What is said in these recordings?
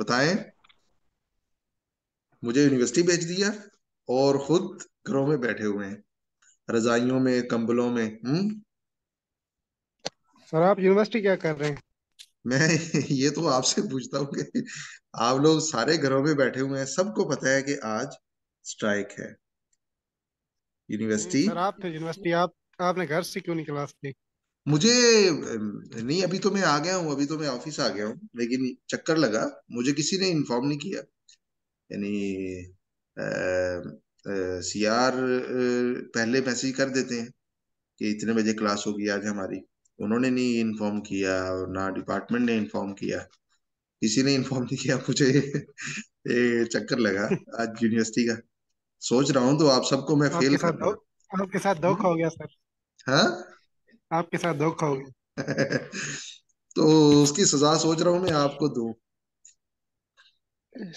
बताएं मुझे यूनिवर्सिटी भेज दिया और खुद घरों में बैठे हुए हैं रजाइयों में कंबलों में हम्म सर आप यूनिवर्सिटी क्या कर रहे हैं मैं ये तो आपसे पूछता हूँ कि आप लोग सारे घरों में बैठे हुए हैं सबको पता है कि आज स्ट्राइक है यूनिवर्सिटी सर आप यूनिवर्सिटी आप आपने घर से क्यों नहीं क्लास मुझे नहीं अभी तो मैं आ गया हूँ अभी तो मैं ऑफिस आ गया हूँ लेकिन चक्कर लगा मुझे किसी ने इन्फॉर्म नहीं किया यानी सी आर पहले मैसेज कर देते हैं कि इतने बजे क्लास होगी आज हमारी उन्होंने नहीं इन्फॉर्म किया और ना डिपार्टमेंट ने इन्फॉर्म किया किसी ने इन्फॉर्म नहीं किया मुझे चक्कर लगा आज यूनिवर्सिटी का सोच रहा हूँ तो आप सबको मैं फेल कर दो, आपके साथ दुख हम्म। हो गया सर हाँ आपके साथ धोखा हो गया तो उसकी सजा सोच रहा हूँ मैं आपको दू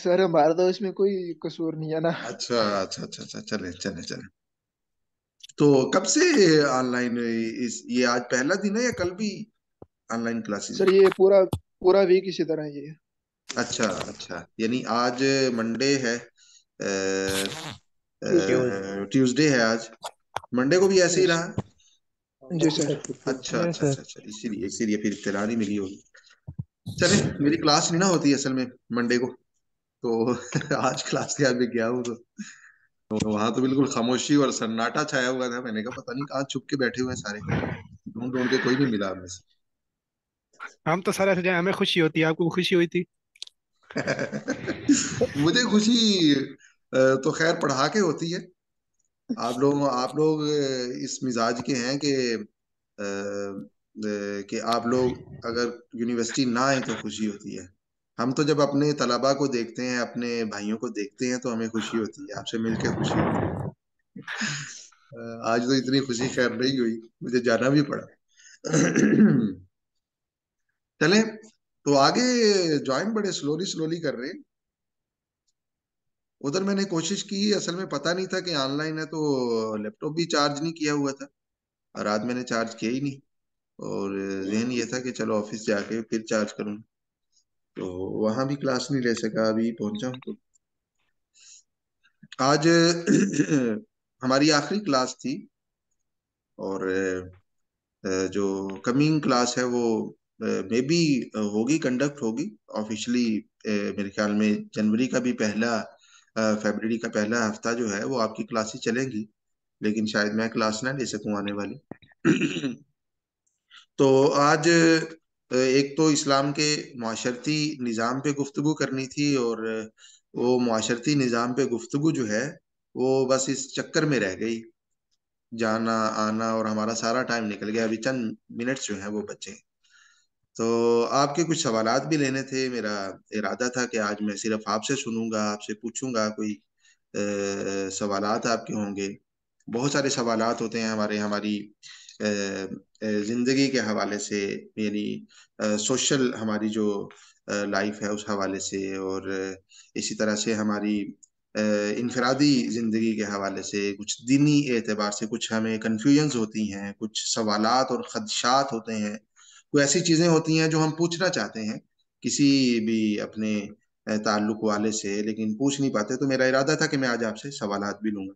सर हमारा तो इसमें कोई कसूर नहीं है ना अच्छा अच्छा अच्छा अच्छा चले चले चले तो कब से ऑनलाइन इस ये आज पहला दिन है या कल भी ऑनलाइन क्लासेस सर ये पूरा पूरा वीक इसी तरह ये अच्छा अच्छा यानी आज मंडे है ट्यूसडे है आज मंडे को भी ऐसे ही रहा अच्छा, अच्छा, अच्छा, अच्छा फिर इतला नहीं मिली होगी चले मेरी क्लास नहीं ना होती असल में मंडे को तो आज क्लास के आगे गया हूँ तो तो वहां तो बिल्कुल खामोशी और सन्नाटा छाया हुआ था मैंने कहा पता नहीं कहाँ छुप के बैठे हुए हैं सारे ढूंढ ढूंढ के कोई नहीं मिला हमें से हम तो सारे सजाए हमें खुशी होती है आपको खुशी हुई थी मुझे खुशी तो खैर पढ़ा के होती है आप लोग आप लोग इस मिजाज के हैं कि कि आप लोग अगर यूनिवर्सिटी ना आए तो खुशी होती है हम तो जब अपने तलबा को देखते हैं अपने भाइयों को देखते हैं तो हमें खुशी होती है आपसे मिलकर खुशी होती है आज तो इतनी खुशी खैर नहीं हुई मुझे जाना भी पड़ा चले तो आगे ज्वाइन बड़े स्लोली स्लोली कर रहे हैं उधर मैंने कोशिश की असल में पता नहीं था कि ऑनलाइन है तो लैपटॉप भी चार्ज नहीं किया हुआ था और रात मैंने चार्ज किया ही नहीं और जहन ये था कि चलो ऑफिस जाके फिर चार्ज करूँ तो वहाँ भी क्लास नहीं ले सका अभी पहुंचा हूँ तो आज हमारी आखिरी क्लास थी और जो कमिंग क्लास है वो मे बी होगी कंडक्ट होगी ऑफिशियली मेरे ख्याल में जनवरी का भी पहला फेबररी का पहला हफ्ता जो है वो आपकी क्लासेस चलेंगी लेकिन शायद मैं क्लास ना ले सकूं आने वाली तो आज एक तो इस्लाम के माशरती निज़ाम पे गुफ्तु करनी थी और वो माशरती निज़ाम पे गुफ्तु जो है वो बस इस चक्कर में रह गई जाना आना और हमारा सारा टाइम निकल गया अभी चंद मिनट्स जो है वो बचे तो आपके कुछ सवाल भी लेने थे मेरा इरादा था कि आज मैं सिर्फ आपसे सुनूंगा आपसे पूछूंगा कोई सवाल आपके होंगे बहुत सारे सवाल होते हैं हमारे हमारी जिंदगी के हवाले से यानी सोशल हमारी जो लाइफ है उस हवाले से और इसी तरह से हमारी इनफरादी ज़िंदगी के हवाले से कुछ दिनी एतबार से कुछ हमें कन्फ्यूजन्स होती हैं कुछ सवालत और खदशात होते हैं कोई तो ऐसी चीजें होती हैं जो हम पूछना चाहते हैं किसी भी अपने ताल्लुक वाले से लेकिन पूछ नहीं पाते तो मेरा इरादा था कि मैं आज आपसे सवाल भी लूंगा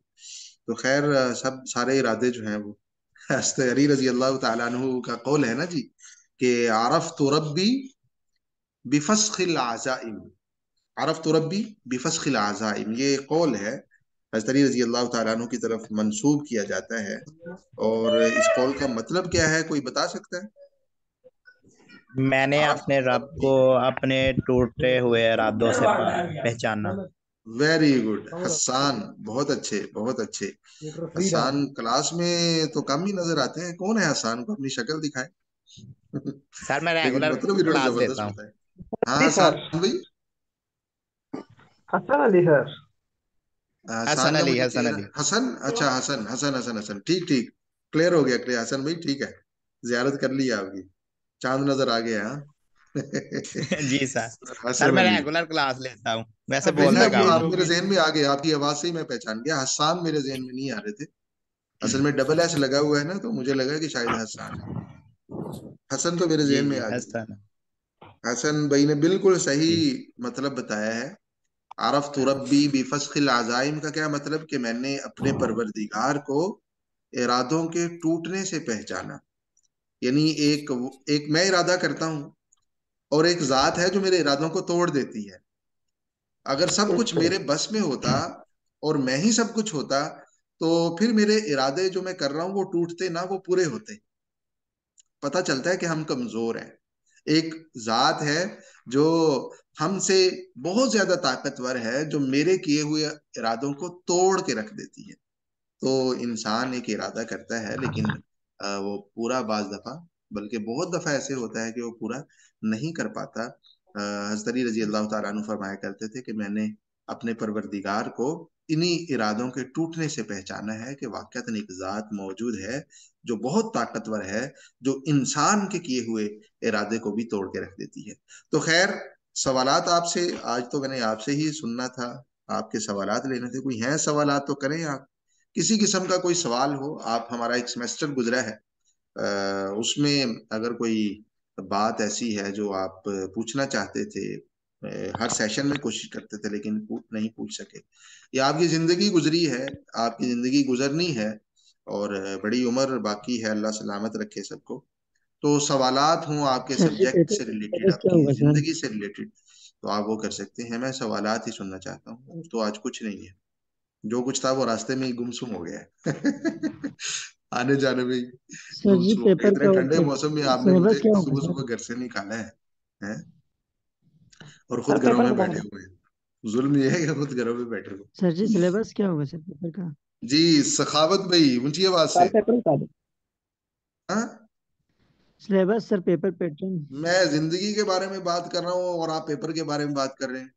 तो खैर सब सारे इरादे जो हैं वो अली रजी अल्लाह तु का कौल है ना जी कि आरफ तो रबी खिल आजाइम आरफ तो रबी बिफसखिल आजाइम ये कौल है हजतरी रजी अल्लाह तु की तरफ मंसूब किया जाता है और इस कौल का मतलब क्या है कोई बता सकता है मैंने अपने रब को अपने टूटे हुए इरादों से पहचाना वेरी गुड हसान बहुत अच्छे बहुत अच्छे हसान क्लास में तो कम ही नजर आते हैं कौन है हसान को अपनी शक्ल दिखाए सर मैं रेगुलर मतलब क्लास देता हूं हाँ सर भाई हसन अली सर हसन अली हसन अली हसन अच्छा हसन हसन हसन हसन ठीक ठीक क्लियर हो गया क्लियर हसन भाई ठीक है जियारत कर ली आपकी चांद नजर आ गया जी सर मैं रेगुलर क्लास लेता हूँ वैसे बोल रहा आप मेरे जहन में आ गए आपकी आवाज से ही मैं पहचान गया हसान मेरे जहन में नहीं आ रहे थे असल में डबल एस लगा हुआ है ना तो मुझे लगा कि शायद हसान हसन तो मेरे जहन में आ गया हसन भाई ने बिल्कुल सही मतलब बताया है आरफ तो रबी बिफसल आजाइम का क्या मतलब कि मैंने अपने परवरदिगार को इरादों के टूटने से पहचाना यानी एक एक मैं इरादा करता हूं और एक जात है जो मेरे इरादों को तोड़ देती है अगर सब कुछ मेरे बस में होता और मैं ही सब कुछ होता तो फिर मेरे इरादे जो मैं कर रहा हूँ वो टूटते ना वो पूरे होते पता चलता है कि हम कमजोर हैं एक जात है जो हमसे बहुत ज्यादा ताकतवर है जो मेरे किए हुए इरादों को तोड़ के रख देती है तो इंसान एक इरादा करता है लेकिन वो पूरा बाज दफा बल्कि बहुत दफा ऐसे होता है कि वो पूरा नहीं कर पाता हजतरी रजी अल्लाह तु फरमाया करते थे कि मैंने अपने परवरदिगार को इन्हीं इरादों के टूटने से पहचाना है कि वाकत एक ज़ात मौजूद है जो बहुत ताकतवर है जो इंसान के किए हुए इरादे को भी तोड़ के रख देती है तो खैर सवालात आपसे आज तो मैंने आपसे ही सुनना था आपके सवालात लेने थे कोई हैं सवालात तो करें आप किसी किस्म का कोई सवाल हो आप हमारा एक सेमेस्टर गुजरा है आ, उसमें अगर कोई बात ऐसी है जो आप पूछना चाहते थे हर सेशन में कोशिश करते थे लेकिन नहीं पूछ सके या आपकी जिंदगी गुजरी है आपकी जिंदगी गुजरनी है और बड़ी उम्र बाकी है अल्लाह सलामत रखे सबको तो सवालात हों आपके सब्जेक्ट से रिलेटेड आपकी जिंदगी से रिलेटेड तो आप वो कर सकते हैं मैं सवालात ही सुनना चाहता हूँ तो आज कुछ नहीं है जो कुछ था वो रास्ते में ही गुमसुम हो गया आने जाने में इतने ठंडे मौसम में आपने मुझे सुबह सुबह घर से निकाला है, है? और खुद घरों में बैठे हुए जुल्म ये है कि खुद घरों में बैठे हुए सर जी सिलेबस क्या होगा सर पेपर का जी सखावत भाई ऊंची आवाज से पेपर का हाँ? सिलेबस सर पेपर पैटर्न मैं जिंदगी के बारे में बात कर रहा हूँ और आप पेपर के बारे में बात कर रहे हैं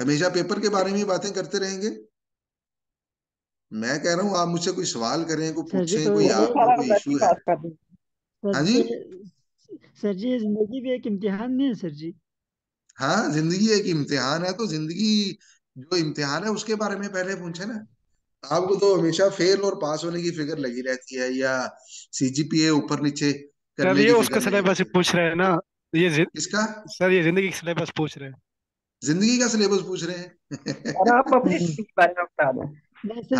हमेशा पेपर के बारे में बातें करते रहेंगे मैं कह रहा हूँ आप मुझसे कोई सवाल करें कोई पूछें तो कोई आपको कोई इशू है हाँ जी सर जी जिंदगी भी एक इम्तिहान नहीं है सर जी हाँ जिंदगी एक इम्तिहान है तो जिंदगी जो इम्तिहान है उसके बारे में पहले पूछे ना आपको तो हमेशा फेल और पास होने की फिक्र लगी रहती है या सीजीपीए ऊपर नीचे करने की उसका सिलेबस पूछ रहे हैं ना ये इसका सर ये जिंदगी सिलेबस पूछ रहे हैं जिंदगी का सिलेबस पूछ रहे हैं और आप अपनी बारे में बता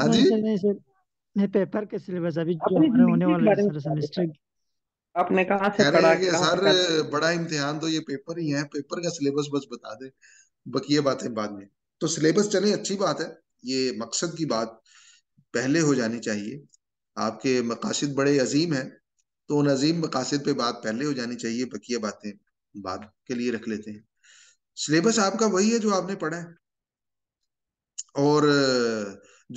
हाँ तो नहीं सर पेपर के सिलेबस अभी जो होने वाला है सर सेमेस्टर आपने कहा से पढ़ा कि सर बड़ा इम्तिहान तो ये पेपर ही है पेपर का सिलेबस बस बता दे बकिया बातें बाद में तो सिलेबस चले अच्छी बात है ये मकसद की बात पहले हो जानी चाहिए आपके मकासद बड़े अजीम हैं तो उन अजीम मकासद पे बात पहले हो जानी चाहिए बकिया बातें बाद के लिए रख लेते हैं सिलेबस आपका वही है जो आपने पढ़ा है और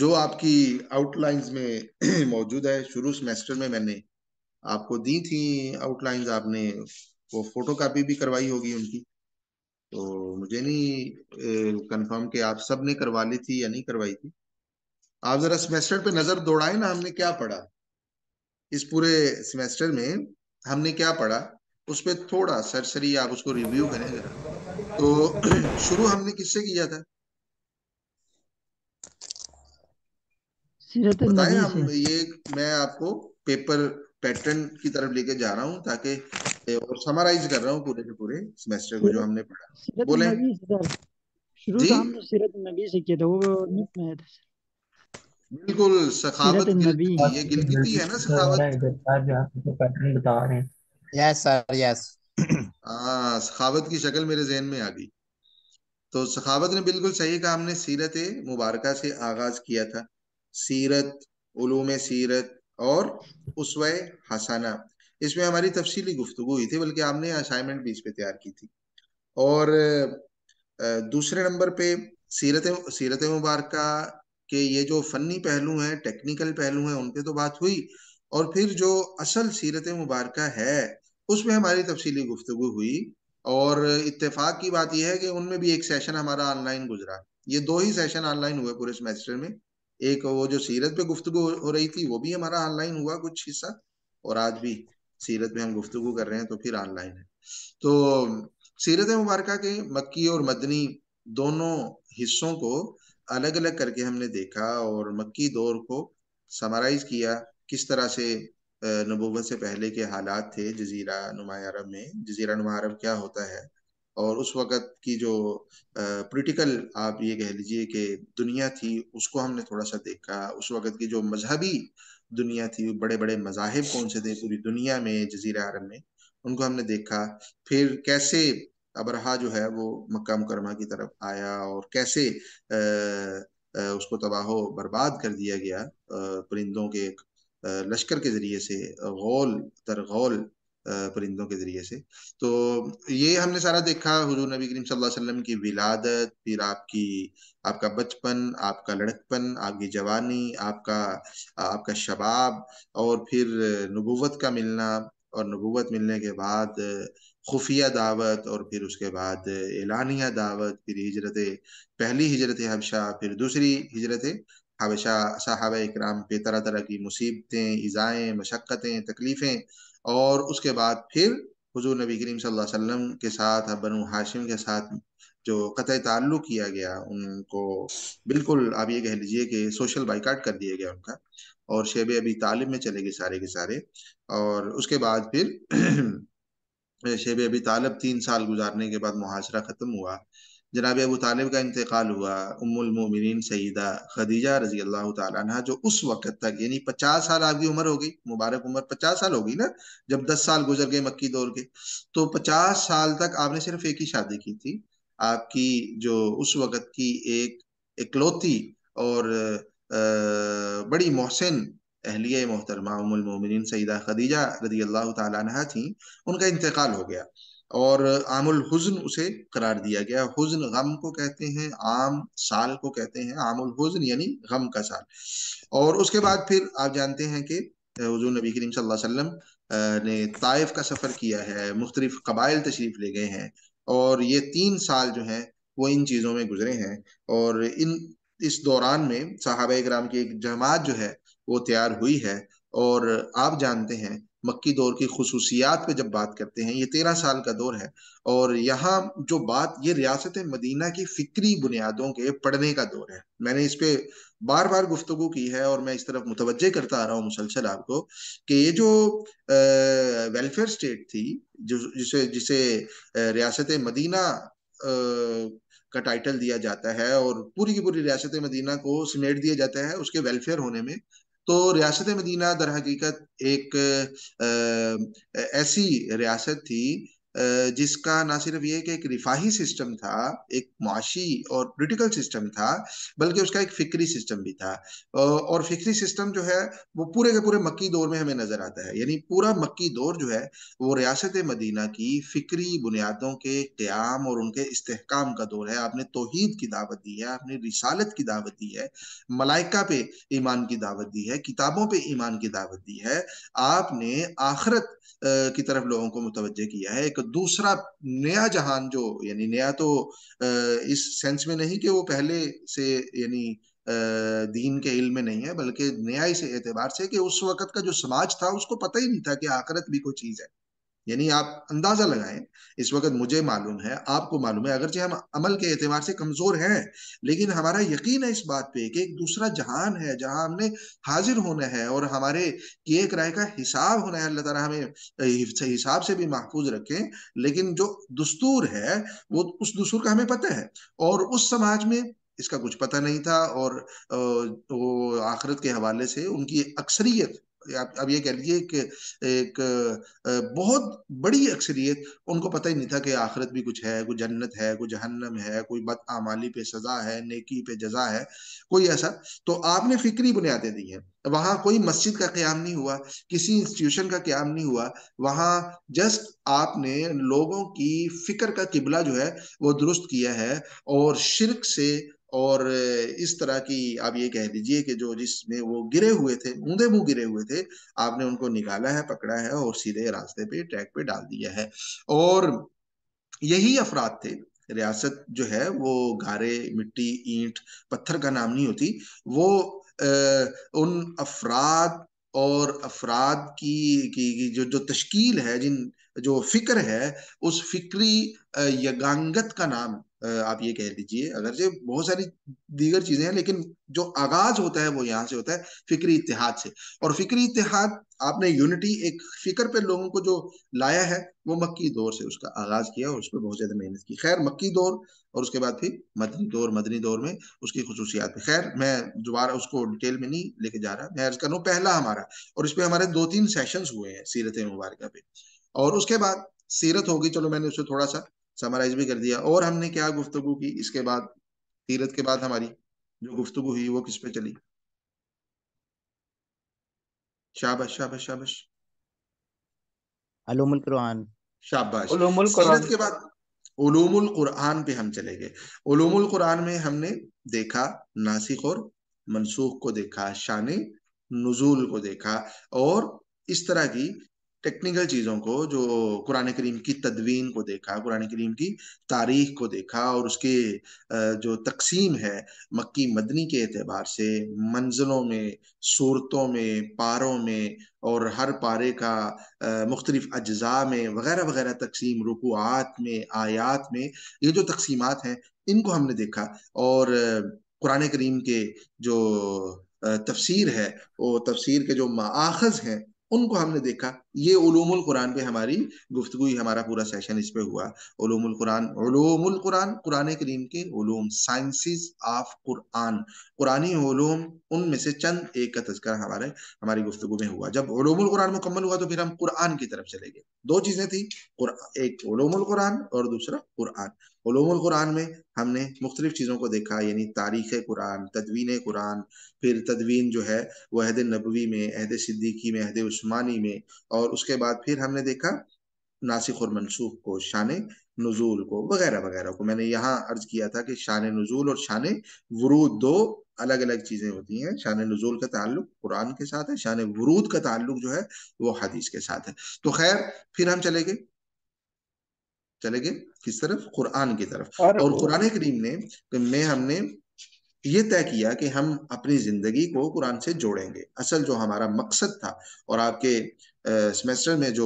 जो आपकी आउटलाइंस में मौजूद है शुरू सेमेस्टर में मैंने आपको दी थी आउटलाइंस आपने वो फोटो कापी भी करवाई होगी उनकी तो मुझे नहीं कंफर्म कि आप सब ने करवा ली थी या नहीं करवाई थी आप जरा सेमेस्टर पे नजर दौड़ाए ना हमने क्या पढ़ा इस पूरे सेमेस्टर में हमने क्या पढ़ा उस पर थोड़ा सरसरी आप उसको रिव्यू करें जरा तो शुरू हमने किससे किया था बताए हम ये मैं आपको पेपर पैटर्न की तरफ लेके जा रहा हूँ ताकि और समराइज कर रहा हूँ पूरे के पूरे सेमेस्टर को जो हमने पढ़ा बोले तो तो बिल्कुल सखावत ये गिनती है ना Sakhawat pattern yes sir yes Sakhawat की शक्ल मेरे जहन में आ गई तो सखावत ने बिल्कुल सही कहा हमने सीरत मुबारक से आगाज किया था सीरत उलूम सीरत और उसव हसाना इसमें हमारी तफसीली गुफ्तु हुई थी बल्कि हमने असाइनमेंट भी इस पर तैयार की थी और दूसरे नंबर पे सीरत सीरत मुबारक के ये जो फनी पहलू हैं टेक्निकल पहलू हैं उन पर तो बात हुई और फिर जो असल सीरत मुबारक है उसमें हमारी तफसीली गुफ्तु हुई और इतफाक की बात यह है कि उनमें भी एक सेशन हमारा ऑनलाइन गुजरा ये दो ही सेशन ऑनलाइन हुए पूरे सेमेस्टर में एक वो जो सीरत पे गुफ्तु हो रही थी वो भी हमारा ऑनलाइन हुआ कुछ हिस्सा और आज भी सीरत में हम गुफ्तु कर रहे हैं तो फिर ऑनलाइन है तो सीरत मुबारक के मक्की और मदनी दोनों हिस्सों को अलग अलग करके हमने देखा और मक्की दौर को समराइज किया किस तरह से नबूवत से पहले के हालात थे जजीरा नुमा अरब में जजीरा नुमा अरब क्या होता है और उस वक़्त की जो पोलिटिकल आप ये कह लीजिए कि दुनिया थी उसको हमने थोड़ा सा देखा उस वक़्त की जो मजहबी दुनिया थी बड़े बड़े मजाहब कौन से थे पूरी दुनिया में जजीरा अरब में उनको हमने देखा फिर कैसे अबरहा जो है वो मक्का मुकरमा की तरफ आया और कैसे आ, उसको तबाह बर्बाद कर दिया गया परिंदों के लश्कर के ज़रिए से गौल तरगौल परिंदों के ज़रिए से तो ये हमने सारा देखा हुजूर नबी करीम सल्लल्लाहु अलैहि वसल्लम की विलादत फिर आपकी आपका बचपन आपका लड़कपन आपकी जवानी आपका आपका शबाब और फिर नबूवत का मिलना और नबूवत मिलने के बाद खुफिया दावत और फिर उसके बाद एलानिया दावत फिर हिजरत पहली हिजरत हबशा फिर दूसरी हिजरत हबशा इकराम कराम पे तरह तरह की मुसीबतें ईज़ाएँ मशक्क़तें तकलीफ़ें और उसके बाद फिर हजूर नबी करीम सल्लल्लाहु अलैहि वसल्लम के साथ बनु हाशिम के साथ जो कत तल्लु किया गया उनको बिल्कुल आप ये कह लीजिए कि सोशल बाइकाट कर दिया गया उनका और शेब अभी तालिब में चले गए सारे के सारे और उसके बाद फिर शेब अभी तालब तीन साल गुजारने के बाद मुहासरा ख़त्म हुआ जनाब अबू तालिब का इंतकाल हुआ उमुलमिन सईदा खदीजा रजी अल्लाह तह जो उस वक्त तक यानी पचास साल आपकी उम्र हो गई मुबारक उम्र पचास साल होगी ना जब दस साल गुजर गए मक्की दौर के तो पचास साल तक आपने सिर्फ एक ही शादी की थी आपकी जो उस वक्त की एक इकलौती और आ, बड़ी मोहसिन अहलिया मोहतरमा उमुलमिन सईदा खदीजा रजी अल्लाह तह थी उनका इंतकाल हो गया और आमुल हुजन उसे करार दिया गया हुजन गम को कहते हैं आम साल को कहते हैं आमुल हुजन यानी गम का साल और उसके बाद फिर आप जानते हैं कि हजू नबी करीम वसल्लम ने ताइफ का सफ़र किया है मुख्तलिफ कबाइल तशरीफ़ ले गए हैं और ये तीन साल जो हैं वो इन चीज़ों में गुजरे हैं और इन इस दौरान में साहब ग्राम की एक जमात जो है वो तैयार हुई है और आप जानते हैं मक्की दौर की खसूसियात पे जब बात करते हैं ये तेरह साल का दौर है और यहाँ जो बात ये रियासत मदीना की फिक्री बुनियादों के पढ़ने का दौर है मैंने इस पर बार बार गुफ्तु की है और मैं इस तरफ मुतवजह करता आ रहा हूँ मुसलसल आपको कि ये जो अः वेलफेयर स्टेट थी जो जिसे जिसे रियासत मदीना आ, का टाइटल दिया जाता है और पूरी की पूरी रियासत मदीना को समेट दिया जाता है उसके वेलफेयर होने में तो रियासत मदीना दर हकीकत एक आ, ऐसी रियासत थी जिसका ना सिर्फ ये कि एक रिफाही सिस्टम था एक मुआशी और पोलिटिकल सिस्टम था बल्कि उसका एक फिक्री सिस्टम भी था और फिक्री सिस्टम जो है वो पूरे के पूरे मक्की दौर में हमें नजर आता है यानी पूरा मक्की दौर जो है वो रियासत मदीना की फिक्री बुनियादों के क्याम और उनके इस्तेकाम का दौर है आपने तोहद की दावत दी है आपने रिसालत की दावत दी है मलाइका पे ईमान की दावत दी है किताबों पर ईमान की दावत दी है आपने आखरत की तरफ लोगों को मुतवजह किया है एक तो दूसरा नया जहान जो यानी नया तो इस सेंस में नहीं कि वो पहले से यानी दीन के इल्म में नहीं है बल्कि नया इस एतबार से कि उस वक्त का जो समाज था उसको पता ही नहीं था कि आखरत भी कोई चीज है यानी आप अंदाजा लगाएं इस वक्त मुझे मालूम है आपको मालूम है अगरचे हम अमल के एतबार से कमज़ोर हैं लेकिन हमारा यकीन है इस बात पे कि एक दूसरा जहान है जहां हमने हाजिर होना है और हमारे किए राय का हिसाब होना है अल्लाह ताला हमें हिसाब से भी महफूज रखें लेकिन जो दस्तूर है वो उस दस्तूर का हमें पता है और उस समाज में इसका कुछ पता नहीं था और वो आखिरत के हवाले से उनकी अक्सरियत आप अब ये कह लीजिए कि एक बहुत बड़ी अक्सरियत उनको पता ही नहीं था कि आखिरत भी कुछ है कोई जन्नत है कोई जहन्नम है कोई बद आमाली पे सजा है नेकी पे जजा है कोई ऐसा तो आपने फिक्री बुनियादें दी है वहाँ कोई मस्जिद का क्याम नहीं हुआ किसी इंस्टीट्यूशन का क्याम नहीं हुआ वहाँ जस्ट आपने लोगों की फिक्र का किबला जो है वो दुरुस्त किया है और शिरक से और इस तरह की आप ये कह दीजिए कि जो जिसमें वो गिरे हुए थे ऊंधे मुंह गिरे हुए थे आपने उनको निकाला है पकड़ा है और सीधे रास्ते पे ट्रैक पे डाल दिया है और यही अफराद थे रियासत जो है वो गारे मिट्टी ईंट पत्थर का नाम नहीं होती वो आ, उन अफराद और अफराद की, की, की जो जो तश्कील है जिन जो फिक्र है उस फिक्री यगांगत का नाम आप ये कह दीजिए अगर जो बहुत सारी दीगर चीजें हैं लेकिन जो आगाज होता है वो यहाँ से होता है फिक्री इतिहाद से और फिक्री इतिहाद आपने यूनिटी एक फिक्र पे लोगों को जो लाया है वो मक्की दौर से उसका आगाज किया और उस पर बहुत ज्यादा मेहनत की खैर मक्की दौर और उसके बाद फिर मदनी दौर मदनी दौर में उसकी खसूसियात खैर मैं दोबारा उसको डिटेल में नहीं लेके जा रहा मैं अर्ज कर पहला हमारा और इस पर हमारे दो तीन सेशन हुए हैं सीरत मुबारक पे और उसके बाद सीरत होगी चलो मैंने उससे थोड़ा सा समराइज भी कर दिया और हमने क्या गुफ्तगु की इसके बाद तीरत के बाद हमारी जो गुफ्तगु हुई वो किस पे चली शाबाश शाबाश शाबाश अलूमुल कुरान शाबाश सीरत के बाद उलूमुल कुरान पे हम चले गए उलूमुल कुरान में हमने देखा नासिक और मनसूख को देखा शान नजूल को देखा और इस तरह की टेक्निकल चीज़ों को जो कुरान करीम की तदवीन को देखा कुरान करीम की तारीख को देखा और उसके जो तकसीम है मक्की मदनी के अतबार से मंजिलों में सूरतों में पारों में और हर पारे का मुख्तलिफ अज्जा में वगैरह वगैरह तकसीम रुकूआत में आयात में ये जो तकसीमत हैं इनको हमने देखा और कुरान करीम के जो तफसीर है वो तफसीर के जो माखज़ हैं उनको हमने देखा ये उलूमुल कुरान पे हमारी गुफ्तगु हमारा पूरा सेशन इस पे हुआ उलूमुल कुरान उलूमुल कुरान कुरान करीम के उलूम साइंसेस ऑफ कुरान कुरानी उलूम उनमें से चंद एक का तस्कर हमारे हमारी गुफ्तगु में हुआ जब उलूमुल कुरान मुकम्मल हुआ तो फिर हम कुरान की तरफ चले गए दो चीजें थी एक उलूमुल कुरान और दूसरा कुरान उलूमुल कुरान में हमने मुख्तलिफ चीज़ों को देखा यानी तारीख़ कुरान तदवीन कुरान फिर तदवीन जो है वह अहद नबवी में अहद सिद्दीकी में अहद उस्मानी में और और उसके बाद फिर हमने देखा नासिक और मनसूख को शान नजूल को वगैरह वगैरह को मैंने यहाँ अर्ज किया था कि शान नजूल और शान वरूद दो अलग अलग चीजें होती हैं शान नजूल का ताल्लुक कुरान के साथ है शान वरूद का ताल्लुक जो है वो हदीस के साथ है तो खैर फिर हम चले गए चले गए किस तरफ कुरान की तरफ और, कुरान करीम ने मैं हमने ये तय किया कि हम अपनी जिंदगी को कुरान से जोड़ेंगे असल जो हमारा मकसद था और आपके सेमेस्टर में जो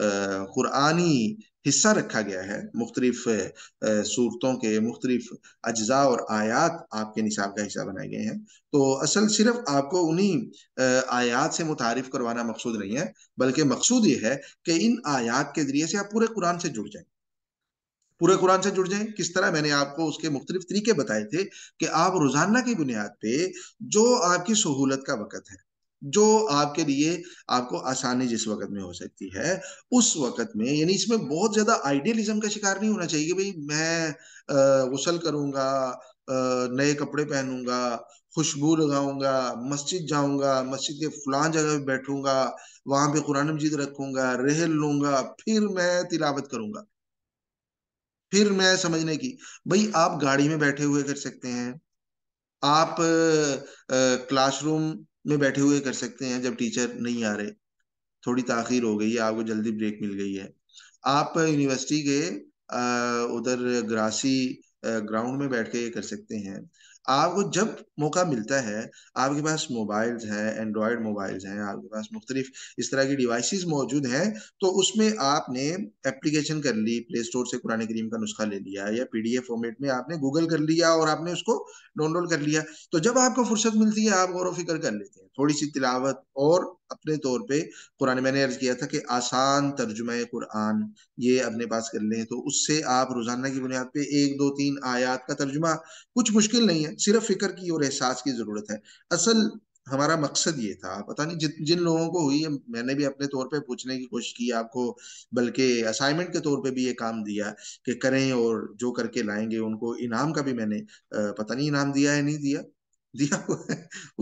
कुरानी हिस्सा रखा गया है मुख्तलिफ सूरतों के मुख्तलिफ अज्जा और आयात आपके निसाब का हिस्सा बनाए गए हैं तो असल सिर्फ आपको उन्हीं आयात से मुतारफ करवाना मकसूद नहीं है बल्कि मकसूद ये है कि इन आयात के जरिए से आप पूरे कुरान से जुड़ जाए पूरे कुरान से जुड़ जाएं किस तरह मैंने आपको उसके मुख्तलिफ तरीके बताए थे कि आप रोजाना की बुनियाद पे जो आपकी सहूलत का वक़्त है जो आपके लिए आपको आसानी जिस वक्त में हो सकती है उस वक्त में यानी इसमें बहुत ज्यादा आइडियलिज्म का शिकार नहीं होना चाहिए कि भाई मैं गसल करूंगा नए कपड़े पहनूंगा खुशबू लगाऊंगा मस्जिद जाऊंगा मस्जिद के फलां जगह पर बैठूंगा वहां पे कुरान मजीद रखूंगा रहल लूंगा फिर मैं तिलावत करूंगा फिर मैं समझने की भाई आप गाड़ी में बैठे हुए कर सकते हैं आप क्लासरूम में बैठे हुए कर सकते हैं जब टीचर नहीं आ रहे थोड़ी ताखिर हो गई है आपको जल्दी ब्रेक मिल गई है आप यूनिवर्सिटी के उधर ग्रासी ग्राउंड में बैठ के ये कर सकते हैं आपको जब मौका मिलता है आपके पास मोबाइल्स हैं एंड्रॉयड मोबाइल्स हैं आपके पास मुख्तलिफ इस तरह की डिवाइसेस मौजूद हैं तो उसमें आपने एप्लीकेशन कर ली प्ले स्टोर से कुरान करीम का नुस्खा ले लिया या पीडीएफ फॉर्मेट में आपने गूगल कर लिया और आपने उसको डाउनलोड कर लिया तो जब आपको फुर्सत मिलती है आप गौर फिक्र कर लेते हैं थोड़ी सी तिलावत और अपने तौर पे कुरान मैंने अर्ज किया था कि आसान तर्जुमा कुरान ये अपने पास कर लें तो उससे आप रोजाना की बुनियाद पे एक दो तीन आयात का तर्जुमा कुछ मुश्किल नहीं है सिर्फ फिक्र की और एहसास की ज़रूरत है असल हमारा मकसद ये था पता नहीं जिन जिन लोगों को हुई है मैंने भी अपने तौर पे पूछने की कोशिश की आपको बल्कि असाइनमेंट के तौर पे भी ये काम दिया कि करें और जो करके लाएंगे उनको इनाम का भी मैंने पता नहीं इनाम दिया है नहीं दिया दिया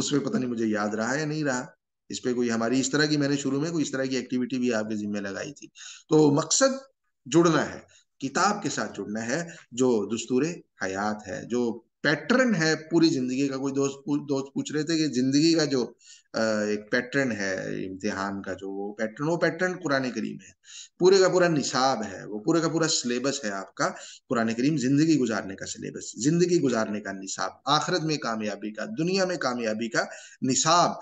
उसमें पता नहीं मुझे याद रहा या नहीं रहा इस पर कोई हमारी इस तरह की मैंने शुरू में कोई इस तरह की एक्टिविटी भी आपके जिम्मे लगाई थी तो मकसद जुड़ना है किताब के साथ जुड़ना है जो दस्तूर हयात है जो पैटर्न है पूरी जिंदगी का कोई दोस्त दोस्त पूछ रहे थे कि जिंदगी का जो एक पैटर्न है इम्तिहान का जो वो पैटर्न वो पैटर्न कुरान करीम है पूरे का पूरा निसाब है वो पूरे का पूरा सिलेबस है आपका कुरान करीम जिंदगी गुजारने का सिलेबस जिंदगी गुजारने का निसाब आखिरत में कामयाबी का दुनिया में कामयाबी का निसाब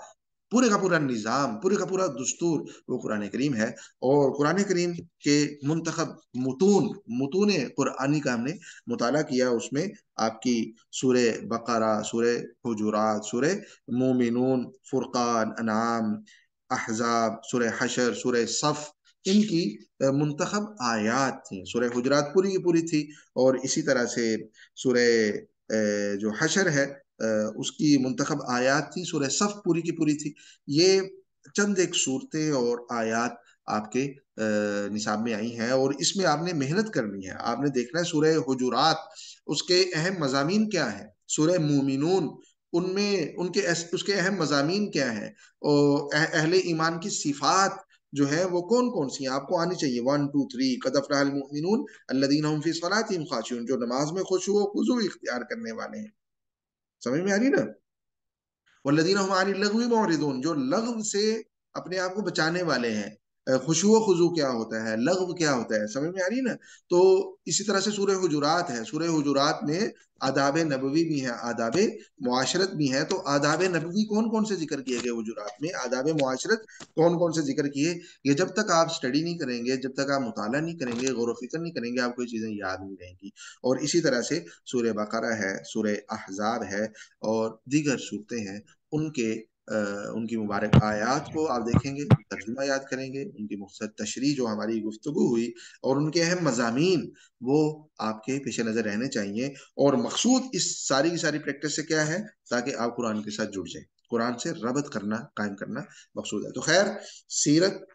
पूरे का पूरा निज़ाम पूरे का पूरा दस्तूर वो कुरान करीम है और कुरान करीम के मंतखब मतून मतून कुरानी का हमने मुताला किया उसमें आपकी सूर बकरा सूर हजूरात सूर मोमिनून फुरकान अनाम अहजाब सूर हशर सूर सफ़ इनकी मंतखब आयात थी सूर हजरात पूरी की पूरी थी और इसी तरह से सूर जो हशर है उसकी मंतखब आयात थी सुरह सफ पूरी की पूरी थी ये चंद एक सूरतें और आयात आपके निसाब में आई हैं और इसमें आपने मेहनत करनी है आपने देखना है सूर्य हजूरात उसके अहम मजामी क्या है सूर्य मोमिनून उनमें उनके उसके अहम मजामी क्या है और अहले ईमान की सिफात जो है वो कौन कौन सी है आपको आनी चाहिए वन टू थ्री कदफ़ रहा हम फी जो नमाज में खुश हो खुजू इख्तियार करने वाले हैं समझ में आ रही ना लदीन हमारी लघु मोरिदून जो लघु से अपने आप को बचाने वाले हैं खुशु खुजू क्या होता है लघव क्या होता है समझ में आ रही ना तो इसी तरह से सूर्य हजूरात है सूर्य हजूरात में आदाब नबवी भी है आदाब मुआशरत भी है तो आदाब नबवी कौन कौन से जिक्र किए गए हजूरात में आदाब मुआशरत कौन कौन से जिक्र किए ये जब तक आप स्टडी नहीं करेंगे जब तक आप मुताला नहीं करेंगे गौर वफिक्र नहीं करेंगे आपको ये चीज़ें याद नहीं रहेंगी और इसी तरह से सूर्य बकरा है सूर्य अहजाब है और दीगर सूरतें हैं उनके उनकी मुबारक आयात को आप देखेंगे तर्जुमा याद करेंगे उनकी मुख्तर तशरी जो हमारी गुफ्तु हुई और उनके अहम मजामी वो आपके पेश नज़र रहने चाहिए और मकसूद इस सारी की सारी प्रैक्टिस से क्या है ताकि आप कुरान के साथ जुड़ जाए कुरान से रबत करना कायम करना मकसूद है तो खैर सीरत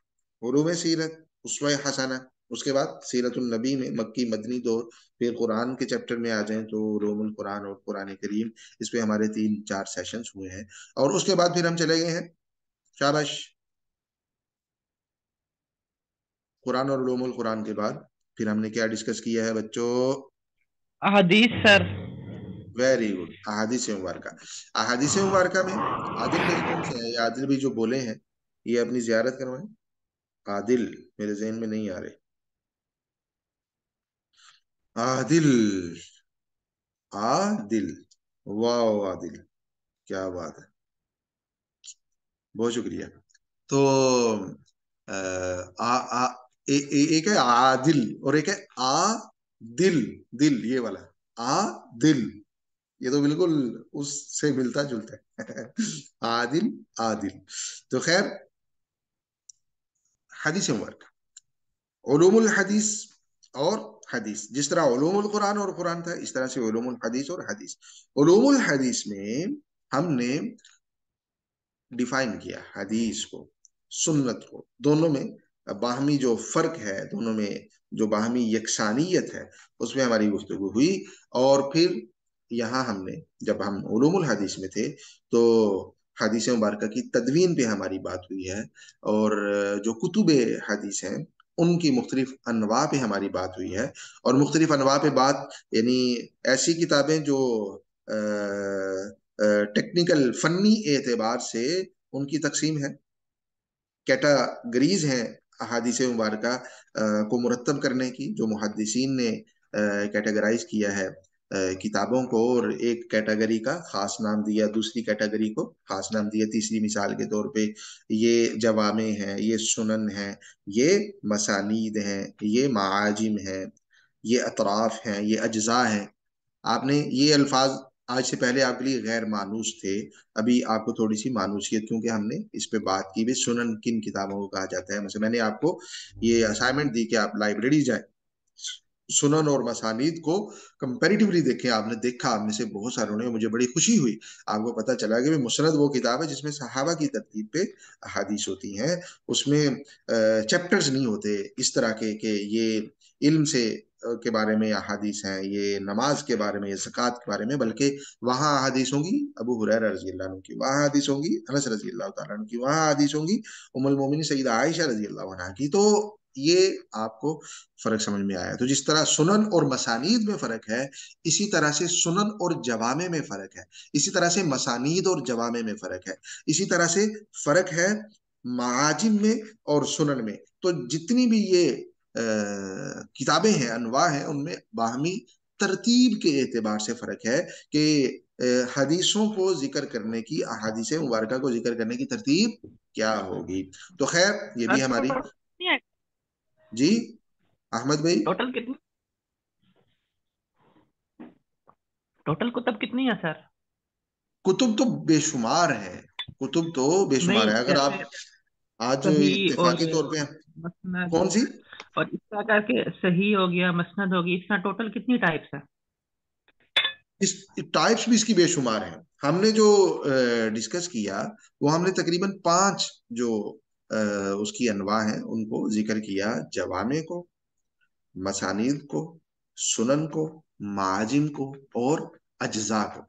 हरूम सीरत उसवा हसाना उसके बाद सीरतुलनबी में मक्की मदनी दौर फिर कुरान के चैप्टर में आ जाएं तो रोमुल कुरान और कुरान करीम इस पर हमारे तीन चार सेशंस हुए हैं और उसके बाद फिर हम चले गए हैं शाबाश कुरान और रोमुल कुरान के बाद फिर हमने क्या डिस्कस किया है बच्चों अहदीस सर वेरी गुड अहादीस मुबारक अहादीस मुबारक में आदिल कौन से है आदिल भी जो बोले हैं ये अपनी जियारत करवाए आदिल मेरे जहन में नहीं आ रहे आदिल आदिल वाह आदिल क्या बात है बहुत शुक्रिया तो आ, आ, आ, ए, ए, एक है आदिल और एक है आ दिल दिल ये वाला आ दिल ये तो बिल्कुल उससे मिलता जुलता है आदिल आदिल तो खैर हदीस हदीस और हदीस जिस तरह ओलूमुल कुरान और कुरान था इस तरह से ओलूमुल हदीस और हदीस ओलूमुल हदीस में हमने डिफाइन किया हदीस को सुन्नत को दोनों में बाहमी जो फर्क है दोनों में जो बाहमी यकसानियत है उसमें हमारी गुफ्तु हुई और फिर यहाँ हमने जब हम उलूमुल हदीस में थे तो हदीस मुबारक की तदवीन पे हमारी बात हुई है और जो कुतुब हदीस हैं उनकी मुख्तलिफ अनवा पे हमारी बात हुई है और मुख्तलिफ अनवा पे बात यानी ऐसी किताबें जो टेक्निकल फ़नी एतबार से उनकी तकसीम है कैटागरीज हैं अहादीस मुबारक को मुरतब करने की जो मुहदसिन ने कैटेगराइज किया है किताबों को और एक कैटेगरी का खास नाम दिया दूसरी कैटेगरी को खास नाम दिया तीसरी मिसाल के तौर पे ये जवामे हैं ये सुनन हैं ये मसानीद हैं ये माजिम हैं ये अतराफ हैं ये अज्जा हैं आपने ये अल्फाज आज से पहले आपके लिए गैर मानूस थे अभी आपको थोड़ी सी मानूसियत क्योंकि हमने इस पे बात की भी सुनन किन किताबों को कहा जाता है मैंने आपको ये असाइनमेंट दी कि आप लाइब्रेरी जाए सुनन और मसानीद को कंपेरेटिवली देखें आपने देखा आपने से बहुत सारे उन्होंने मुझे बड़ी खुशी हुई आपको पता चला कि मुसनद वो किताब है जिसमें सहाबा की तरतीब पे अहादीस होती हैं उसमें चैप्टर्स नहीं होते इस तरह के कि ये इल्म से के बारे में अहादीस हैं ये नमाज के बारे में ये जक़ात के बारे में बल्कि वहाँ अहादीस होंगी अबू हुर रजी की वहाँ अदीस होंगी अनस रजी अल्लाह की वहाँ अदीस होंगी उमल मोमिन सईद आयशा रजी अल्लाह की तो ये आपको फर्क समझ में आया तो जिस तरह सुनन और मसानीद में फर्क है इसी तरह से सुनन और जवामे में फर्क है इसी तरह से मसानीद और जवामे में फर्क है इसी तरह से फर्क है माजिम में और सुनन में तो जितनी भी ये किताबें हैं अनवा हैं उनमें बाहमी तरतीब के एतबार से फ़र्क है कि हदीसों को जिक्र करने की अहादीस मुबारक को जिक्र करने की तरतीब क्या होगी तो खैर ये भी अच्छा, हमारी तो जी अहमद भाई टोटल कितनी टोटल कुतुब कितनी है सर कुतुब तो बेशुमार है कुतुब तो बेशुमार है अगर आप आज इत्तेफाकी तौर पे कौन सी और इस प्रकार के सही हो गया मसनद हो गई इसका टोटल कितनी टाइप्स है इस टाइप्स भी इसकी बेशुमार है हमने जो डिस्कस किया वो हमने तकरीबन पांच जो उसकी अनवा है उनको जिक्र किया जवामे को मसानीद को सुनन को माजिम को और अज्जा को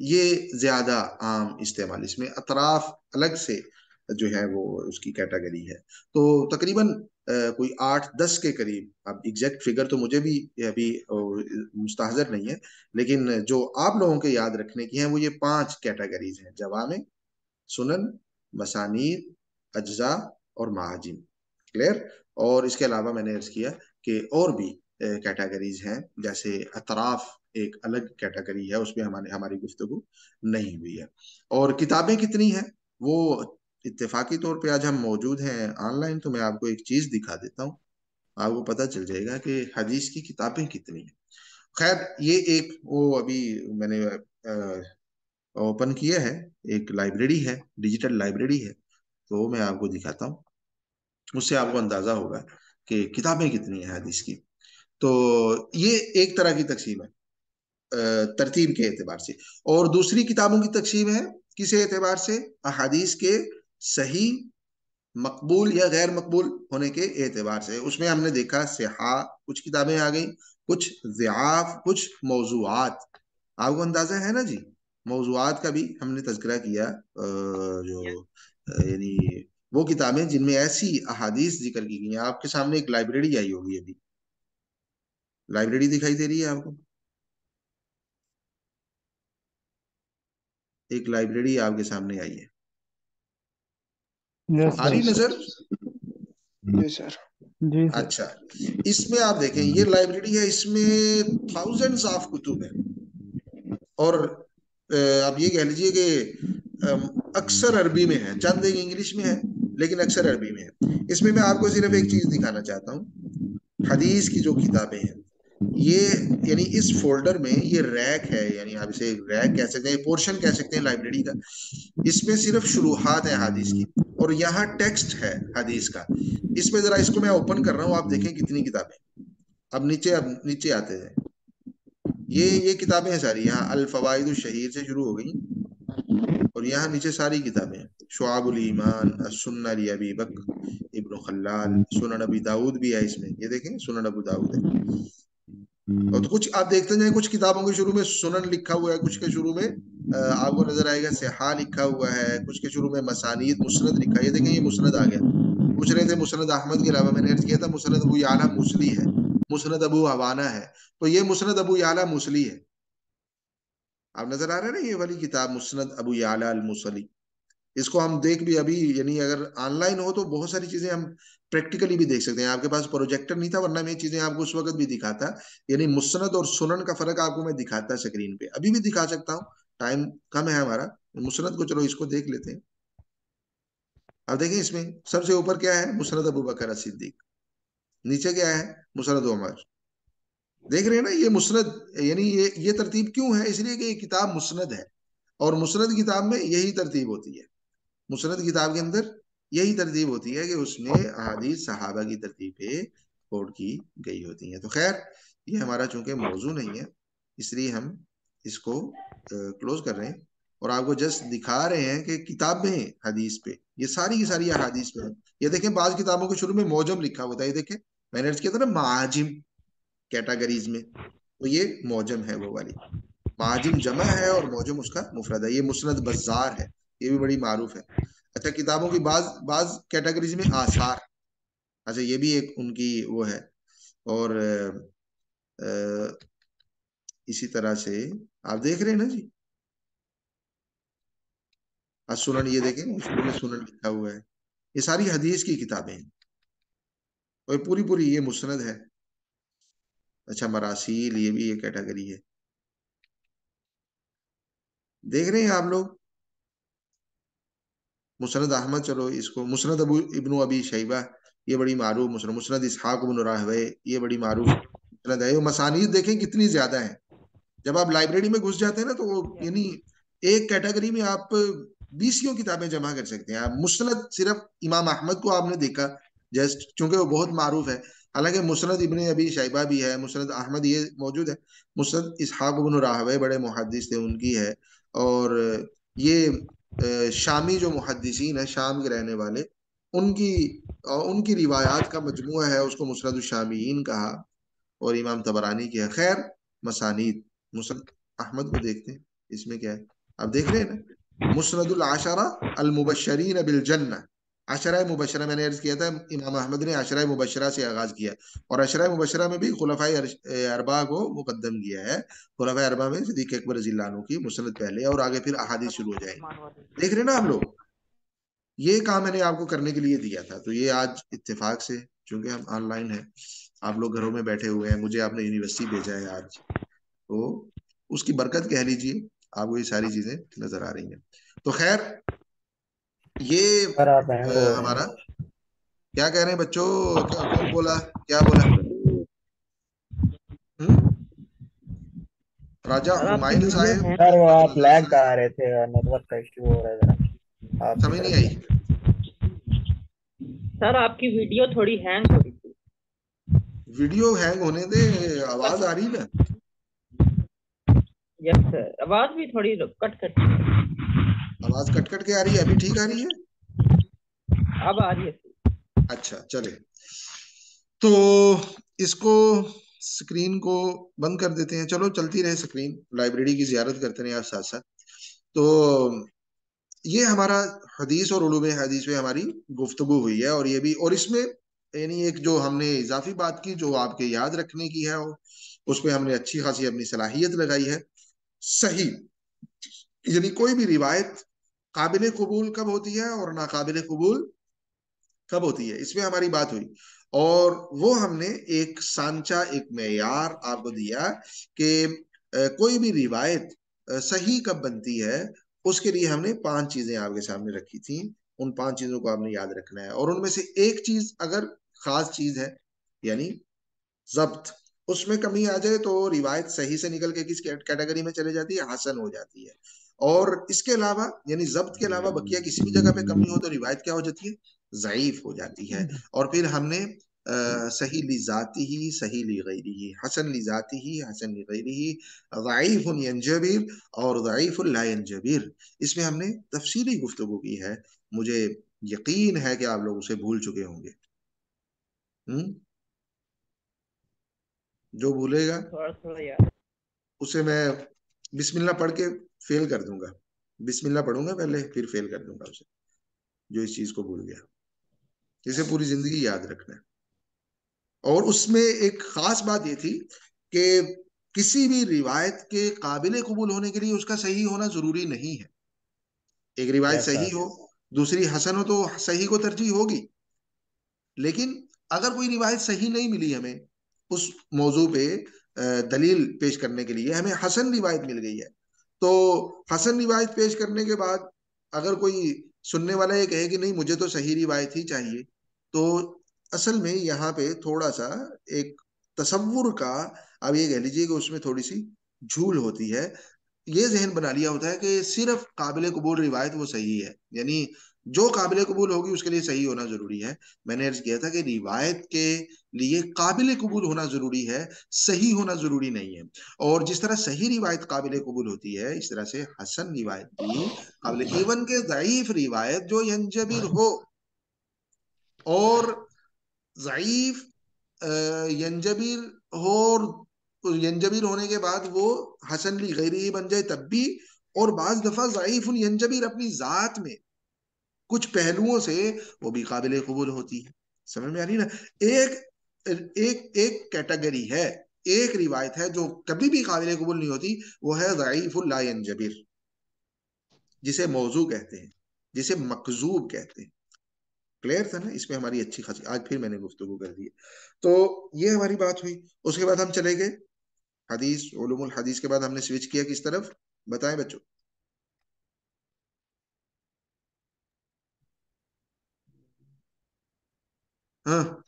ये ज्यादा आम इस्तेमाल इसमें अतराफ अलग से जो है वो उसकी कैटेगरी है तो तकरीबन कोई आठ दस के करीब अब एग्जैक्ट फिगर तो मुझे भी अभी मुस्ताजर नहीं है लेकिन जो आप लोगों के याद रखने की हैं वो ये पांच कैटेगरीज हैं जवान सुनन मसानी अज्जा और महाजिम क्लियर और इसके अलावा मैंने अर्ज किया कि और भी कैटेगरीज हैं जैसे अतराफ एक अलग कैटेगरी है उसमें हमारे हमारी गुफ्तु नहीं हुई है और किताबें कितनी हैं वो इतफाकी तौर पे आज हम मौजूद हैं ऑनलाइन तो मैं आपको एक चीज़ दिखा देता हूँ आपको पता चल जाएगा कि हदीस की किताबें कितनी हैं खैर ये एक वो अभी मैंने ओपन किया है एक लाइब्रेरी है डिजिटल लाइब्रेरी है तो वो मैं आपको दिखाता हूँ उससे आपको अंदाजा होगा कि किताबें कितनी है हदीस की तो ये एक तरह की तकसीम है तरतीब के एतबार से और दूसरी किताबों की तकसीम है किस एतबार से अदीस के सही मकबूल या गैर मकबूल होने के एतबार से उसमें हमने देखा सिहा कुछ किताबें आ गई कुछ जयाफ कुछ मौजूद आपको अंदाजा है ना जी मौजूद का भी हमने तस्करा किया जो यानी वो किताबें जिनमें ऐसी अहादीस जिक्र की गई हैं आपके सामने एक लाइब्रेरी आई होगी अभी लाइब्रेरी दिखाई दे रही है आपको एक लाइब्रेरी आपके सामने आई है yes, आ रही नजर जी सर जी अच्छा इसमें आप देखें ये लाइब्रेरी है इसमें थाउजेंड्स ऑफ कुतुब है और आप ये कह लीजिए कि अक्सर अरबी में है चंद एक इंग्लिश में है लेकिन अक्सर अरबी में है इसमें मैं आपको सिर्फ एक चीज दिखाना चाहता हूँ हदीस की जो किताबें हैं ये यानी इस फोल्डर में ये रैक है यानी आप इसे रैक कह सकते हैं पोर्शन कह सकते हैं लाइब्रेरी का इसमें सिर्फ शुरुआत है हदीस की और यहाँ टेक्स्ट है हदीस का इसमें जरा इसको मैं ओपन कर रहा हूँ आप देखें कितनी किताबें अब नीचे अब नीचे आते हैं ये ये किताबें हैं सारी यहाँ अल फवाद शहीर से शुरू हो गई और यहाँ नीचे सारी किताबें शुआबुल ईमान सुन अबी बक इब्न खल्लाल सुनन अबी दाऊद भी है इसमें ये देखें सुनन अबू दाऊद है और तो कुछ आप देखते जाए कुछ किताबों के शुरू में सुनन लिखा हुआ है कुछ के शुरू में आपको नजर आएगा सेहा लिखा हुआ है कुछ के शुरू में मसानीद मुसरद लिखा ये देखें ये मुसरद आ गया पूछ रहे थे मुसरद अहमद के अलावा मैंने अर्ज किया था मुसरद अबू याला मुसली है मुसरद अबू हवाना है तो ये मुसरद अबू याला मुसली है आप नजर आ रहे हैं ना ये वाली किताब मुस्त अबू याला इसको हम देख भी अभी यानी अगर ऑनलाइन हो तो बहुत सारी चीजें हम प्रैक्टिकली भी देख सकते हैं आपके पास प्रोजेक्टर नहीं था वरना मैं चीजें आपको उस वक्त भी दिखाता यानी मुस्नद और सुनन का फर्क आपको मैं दिखाता स्क्रीन पे अभी भी दिखा सकता हूँ टाइम कम है हमारा मुस्नद को चलो इसको देख लेते हैं अब देखिए इसमें सबसे ऊपर क्या है मुसरत अबू बकर सिद्दीक नीचे क्या है मुसरद उमर देख रहे हैं ना ये मुस्ंद यानी ये ये तरतीब क्यों है इसलिए कि ये किताब मुस्ंद है और मुस्ंद किताब में यही तरतीब होती है मुस्ंद किताब के अंदर यही तरतीब होती है कि उसमें अहादीस सहाबा की तरतीबें कोड की गई होती हैं तो खैर ये हमारा चूंकि मौजू नहीं है इसलिए हम इसको क्लोज कर रहे हैं और आपको जस्ट दिखा रहे हैं कि किताबें हदीस पे ये सारी की सारी अहादीस पे है ये देखें बाज किताबों के शुरू में मौजम लिखा होता है ये देखें मैंने इसके था महाजिम कैटेगरीज में तो ये मौजम है वो वाली माजिम जमा है और मौजम उसका मुफरद है ये मुस्ंद बजार है ये भी बड़ी मारूफ है अच्छा किताबों की बाज बाज कैटेगरीज में आसार अच्छा ये भी एक उनकी वो है और आ, इसी तरह से आप देख रहे हैं ना जी आज सुनन ये देखें उसमें सुनन लिखा हुआ है ये सारी हदीस की किताबें हैं और पूरी पूरी ये मुस्ंद है अच्छा मरासील ये भी एक कैटेगरी है देख रहे हैं आप लोग मुसरद अहमद चलो इसको मुसरद अबू इबन अबी शैबा ये बड़ी मारूफ मुसर मुसरद इसहाक बिन राहवे ये बड़ी मारूफ मुसरद है मसानी देखें कितनी ज्यादा है जब आप लाइब्रेरी में घुस जाते हैं ना तो यानी एक कैटेगरी में आप बीसियों किताबें जमा कर सकते हैं आप मुसरद सिर्फ इमाम अहमद को आपने देखा जस्ट चूंकि वो बहुत मारूफ है हालांकि मुसरद इबन अभी शैबा भी है मुसरद अहमद ये मौजूद है मुसरद इसहाक बिन राहवे बड़े मुहदस थे उनकी है और ये शामी जो मुहदसिन है शाम के रहने वाले उनकी उनकी रिवायात का मजमू है उसको मुसरद शामीन कहा और इमाम तबरानी की है खैर मसानीद मुसरद अहमद को देखते हैं इसमें क्या है आप देख रहे हैं ना मुसरदुल आशारा अलमुबशरीन अबिलजन्ना अशरा मुबशरा मैंने अर्ज किया था इमाम अहमद ने अशरा मुबशरा से आगाज किया और अशरा मुबशरा में भी खुलफा अरबा को मुकदम किया है खुलफा अरबा में सदीक अकबर रजील्लानों की मुसनत पहले और आगे फिर अहादी शुरू हो जाएगी देख रहे ना हम लोग ये काम मैंने आपको करने के लिए दिया था तो ये आज इतफाक से चूंकि हम ऑनलाइन है आप लोग घरों में बैठे हुए हैं मुझे आपने यूनिवर्सिटी भेजा है आज तो उसकी बरकत कह लीजिए आपको ये सारी चीजें नजर आ रही हैं तो खैर ये हमारा क्या कह रहे हैं बच्चों क्या तो बोला क्या बोला हम्म? राजा हुमायूं साहब तो सर वो आप लैग का आ रहे थे नेटवर्क का इशू हो रहा है आप समझ नहीं आई सर आपकी वीडियो थोड़ी हैंग हो रही थी वीडियो हैंग होने दे आवाज आ रही ना यस सर आवाज भी थोड़ी कट कट आवाज कट कट के आ रही है अभी ठीक आ रही है अब आ रही है अच्छा चले तो इसको स्क्रीन को बंद कर देते हैं चलो चलती रहे स्क्रीन लाइब्रेरी की जियारत करते रहे आप साथ साथ तो ये हमारा हदीस और उलूम हदीस में हमारी गुफ्तगु हुई है और ये भी और इसमें यानी एक जो हमने इजाफी बात की जो आपके याद रखने की है उस पर हमने अच्छी खासी अपनी सलाहियत लगाई है सही यानी कोई भी रिवायत काबिल कबूल कब होती है और नाकाबिल कबूल कब होती है इसमें हमारी बात हुई और वो हमने एक सांचा एक मैार आपको दिया कि कोई भी रिवायत सही कब बनती है उसके लिए हमने पांच चीजें आपके सामने रखी थी उन पांच चीजों को आपने याद रखना है और उनमें से एक चीज अगर खास चीज है यानी जब्त उसमें कमी आ जाए तो रिवायत सही से निकल के किस कैटेगरी में चले जाती है हसन हो जाती है और इसके अलावा यानी जब्त के अलावा बकिया किसी भी जगह पे कमी हो तो रिवायत क्या हो जाती है ज़यीफ हो जाती है और फिर हमने आ, सही ली जाती ही सही ली गई ही हसन ली जाती ही हसन ली गैरी ही ज़यीफ़ुलजबीर और ज़यीफ़ुल्लाजबीर इसमें हमने तफसीली गुफ्तु की है मुझे यकीन है कि आप लोग उसे भूल चुके होंगे हुँ? जो भूलेगा उसे मैं बिस्मिल्लाह पढ़ के फेल कर दूंगा बिस्मिल्ला पढ़ूंगा पहले फिर फेल कर दूंगा उसे जो इस चीज को भूल गया इसे पूरी जिंदगी याद रखना है और उसमें एक खास बात ये थी कि किसी भी रिवायत के काबिल कबूल होने के लिए उसका सही होना जरूरी नहीं है एक रिवायत सही हो दूसरी हसन हो तो सही को तरजीह होगी लेकिन अगर कोई रिवायत सही नहीं मिली हमें उस मौजू पे दलील पेश करने के लिए हमें हसन रिवायत मिल गई है तो हसन रिवायत पेश करने के बाद अगर कोई सुनने वाला ये कहे कि नहीं मुझे तो सही रिवायत ही चाहिए तो असल में यहाँ पे थोड़ा सा एक तस्वुर का अब ये कह लीजिए कि उसमें थोड़ी सी झूल होती है ये जहन बना लिया होता है कि सिर्फ काबिल कबूल रिवायत वो सही है यानी जो काबिल कबूल होगी उसके लिए सही होना जरूरी है मैंने अर्ज किया था कि रिवायत के लिए काबिल कबूल होना जरूरी है सही होना जरूरी नहीं है और जिस तरह सही रिवायत काबिल कबूल होती है इस तरह से हसन रिवायत भी काबिल इवन के जयीफ रिवायत जो यंजबिर हो और जयीफ यंजबिर हो और यंजबिर होने के बाद वो हसन ली गैरी बन जाए तब भी और बाज दफा ज़ईफ यंजबिर अपनी जात में कुछ पहलुओं से वो भी काबिल कबूल होती है समझ में आ रही ना एक एक एक कैटेगरी है एक रिवायत है जो कभी भी काबिल कबूल नहीं होती वो है ज़यीफ़ुल्लायन जबीर जिसे मौजू कहते हैं जिसे मकजूब कहते हैं क्लियर था ना इसमें हमारी अच्छी खासी आज फिर मैंने गुफ्तु कर दी तो ये हमारी बात हुई उसके बाद हम चले गए हदीस हदीस के बाद हमने स्विच किया किस तरफ बताएं बच्चों हाँ।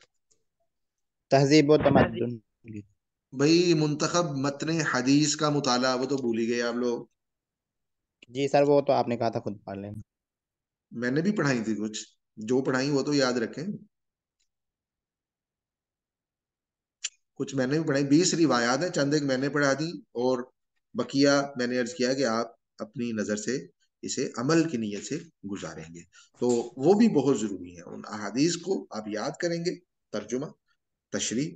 तहजीब और तमदन भाई मुंतखब मतन हदीस का मुताला वो तो भूल ही गए आप लोग जी सर वो तो आपने कहा था खुद पढ़ लेना मैंने भी पढ़ाई थी कुछ जो पढ़ाई वो तो याद रखें कुछ मैंने भी पढ़ाई बीस रिवायात है चंद एक मैंने पढ़ा दी और बकिया मैंने अर्ज किया कि आप अपनी नजर से इसे अमल की नीयत से गुजारेंगे तो वो भी बहुत ज़रूरी है उन अहादीस को आप याद करेंगे तर्जुमा तशरी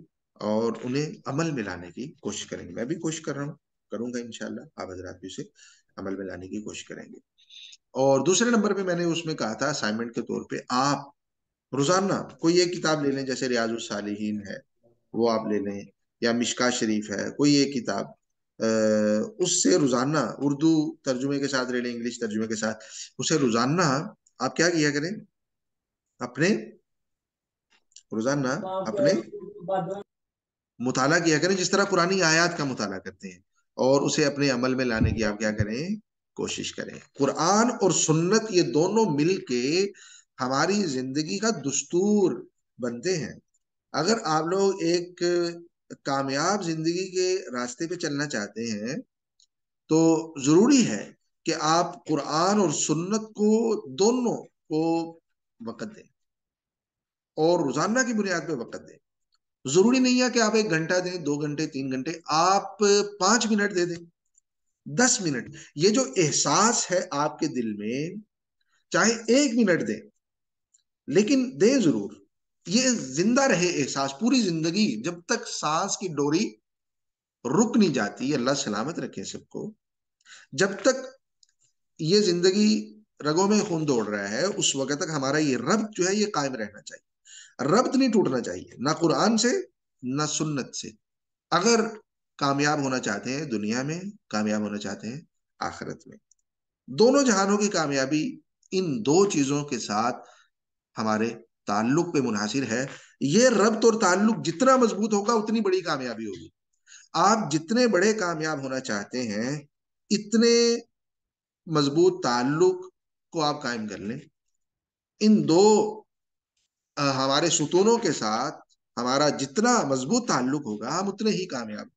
और उन्हें अमल में लाने की कोशिश करेंगे मैं भी कोशिश कर रहा हूँ करूंगा इनशाला आप हजरात भी उसे अमल में लाने की कोशिश करेंगे और दूसरे नंबर पे मैंने उसमें कहा था असाइनमेंट के तौर पे आप रोजाना कोई एक किताब ले लें जैसे रियाजुल सालिहीन है वो आप ले लें या मिशका शरीफ है कोई एक किताब उससे रोजाना उर्दू तर्जुमे के साथ रेडियो इंग्लिश तर्जुमे के साथ उसे रोजाना आप क्या किया करें अपने रोजाना अपने मुताला किया करें जिस तरह पुरानी आयात का मुताला करते हैं और उसे अपने अमल में लाने की आप क्या करें कोशिश करें कुरान और सुन्नत ये दोनों मिल के हमारी जिंदगी का दस्तूर बनते हैं अगर आप लोग एक कामयाब जिंदगी के रास्ते पे चलना चाहते हैं तो जरूरी है कि आप कुरान और सुन्नत को दोनों को वक़्त दें और रोजाना की बुनियाद पे वक़्त दें जरूरी नहीं है कि आप एक घंटा दें दो घंटे तीन घंटे आप पांच मिनट दे दें दस मिनट ये जो एहसास है आपके दिल में चाहे एक मिनट दें लेकिन दें जरूर ये जिंदा रहे एहसास पूरी जिंदगी जब तक सांस की डोरी रुक नहीं जाती अल्लाह सलामत रखे सबको जब तक ये जिंदगी रगों में खून दौड़ रहा है उस वक्त तक हमारा ये रब जो है ये कायम रहना चाहिए रब नहीं टूटना चाहिए ना कुरान से ना सुन्नत से अगर कामयाब होना चाहते हैं दुनिया में कामयाब होना चाहते हैं आखिरत में दोनों जहानों की कामयाबी इन दो चीजों के साथ हमारे ताल्लुक पे मुनहसर है ये रब्त और ताल्लुक जितना मजबूत होगा उतनी बड़ी कामयाबी होगी आप जितने बड़े कामयाब होना चाहते हैं इतने मजबूत ताल्लुक को आप कायम कर लें इन दो आ, हमारे सुतूनों के साथ हमारा जितना मजबूत ताल्लुक होगा हम उतने ही कामयाब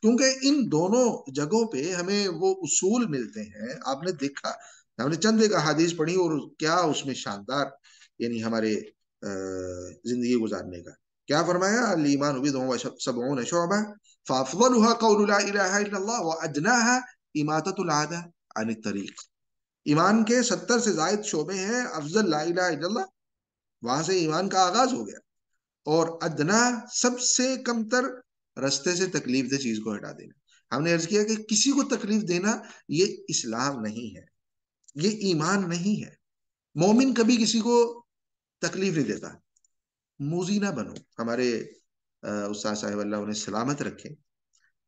क्योंकि इन दोनों जगहों पे हमें वो उसूल मिलते हैं आपने देखा हमने चंद एक अदीस पढ़ी और क्या उसमें शानदार यानी हमारे जिंदगी गुजारने का क्या फरमाया ईमान के सत्तर से जायद शोबे हैं अफजल लाला वहां से ईमान का आगाज हो गया और अदना सबसे कमतर रस्ते से तकलीफ दे चीज को हटा देना हमने अर्ज किया कि किसी को तकलीफ देना ये इस्लाम नहीं है ये ईमान नहीं है मोमिन कभी किसी को तकलीफ नहीं देता मोजी बनो हमारे उस्ताद साहेब अल्लाह उन्हें सलामत रखे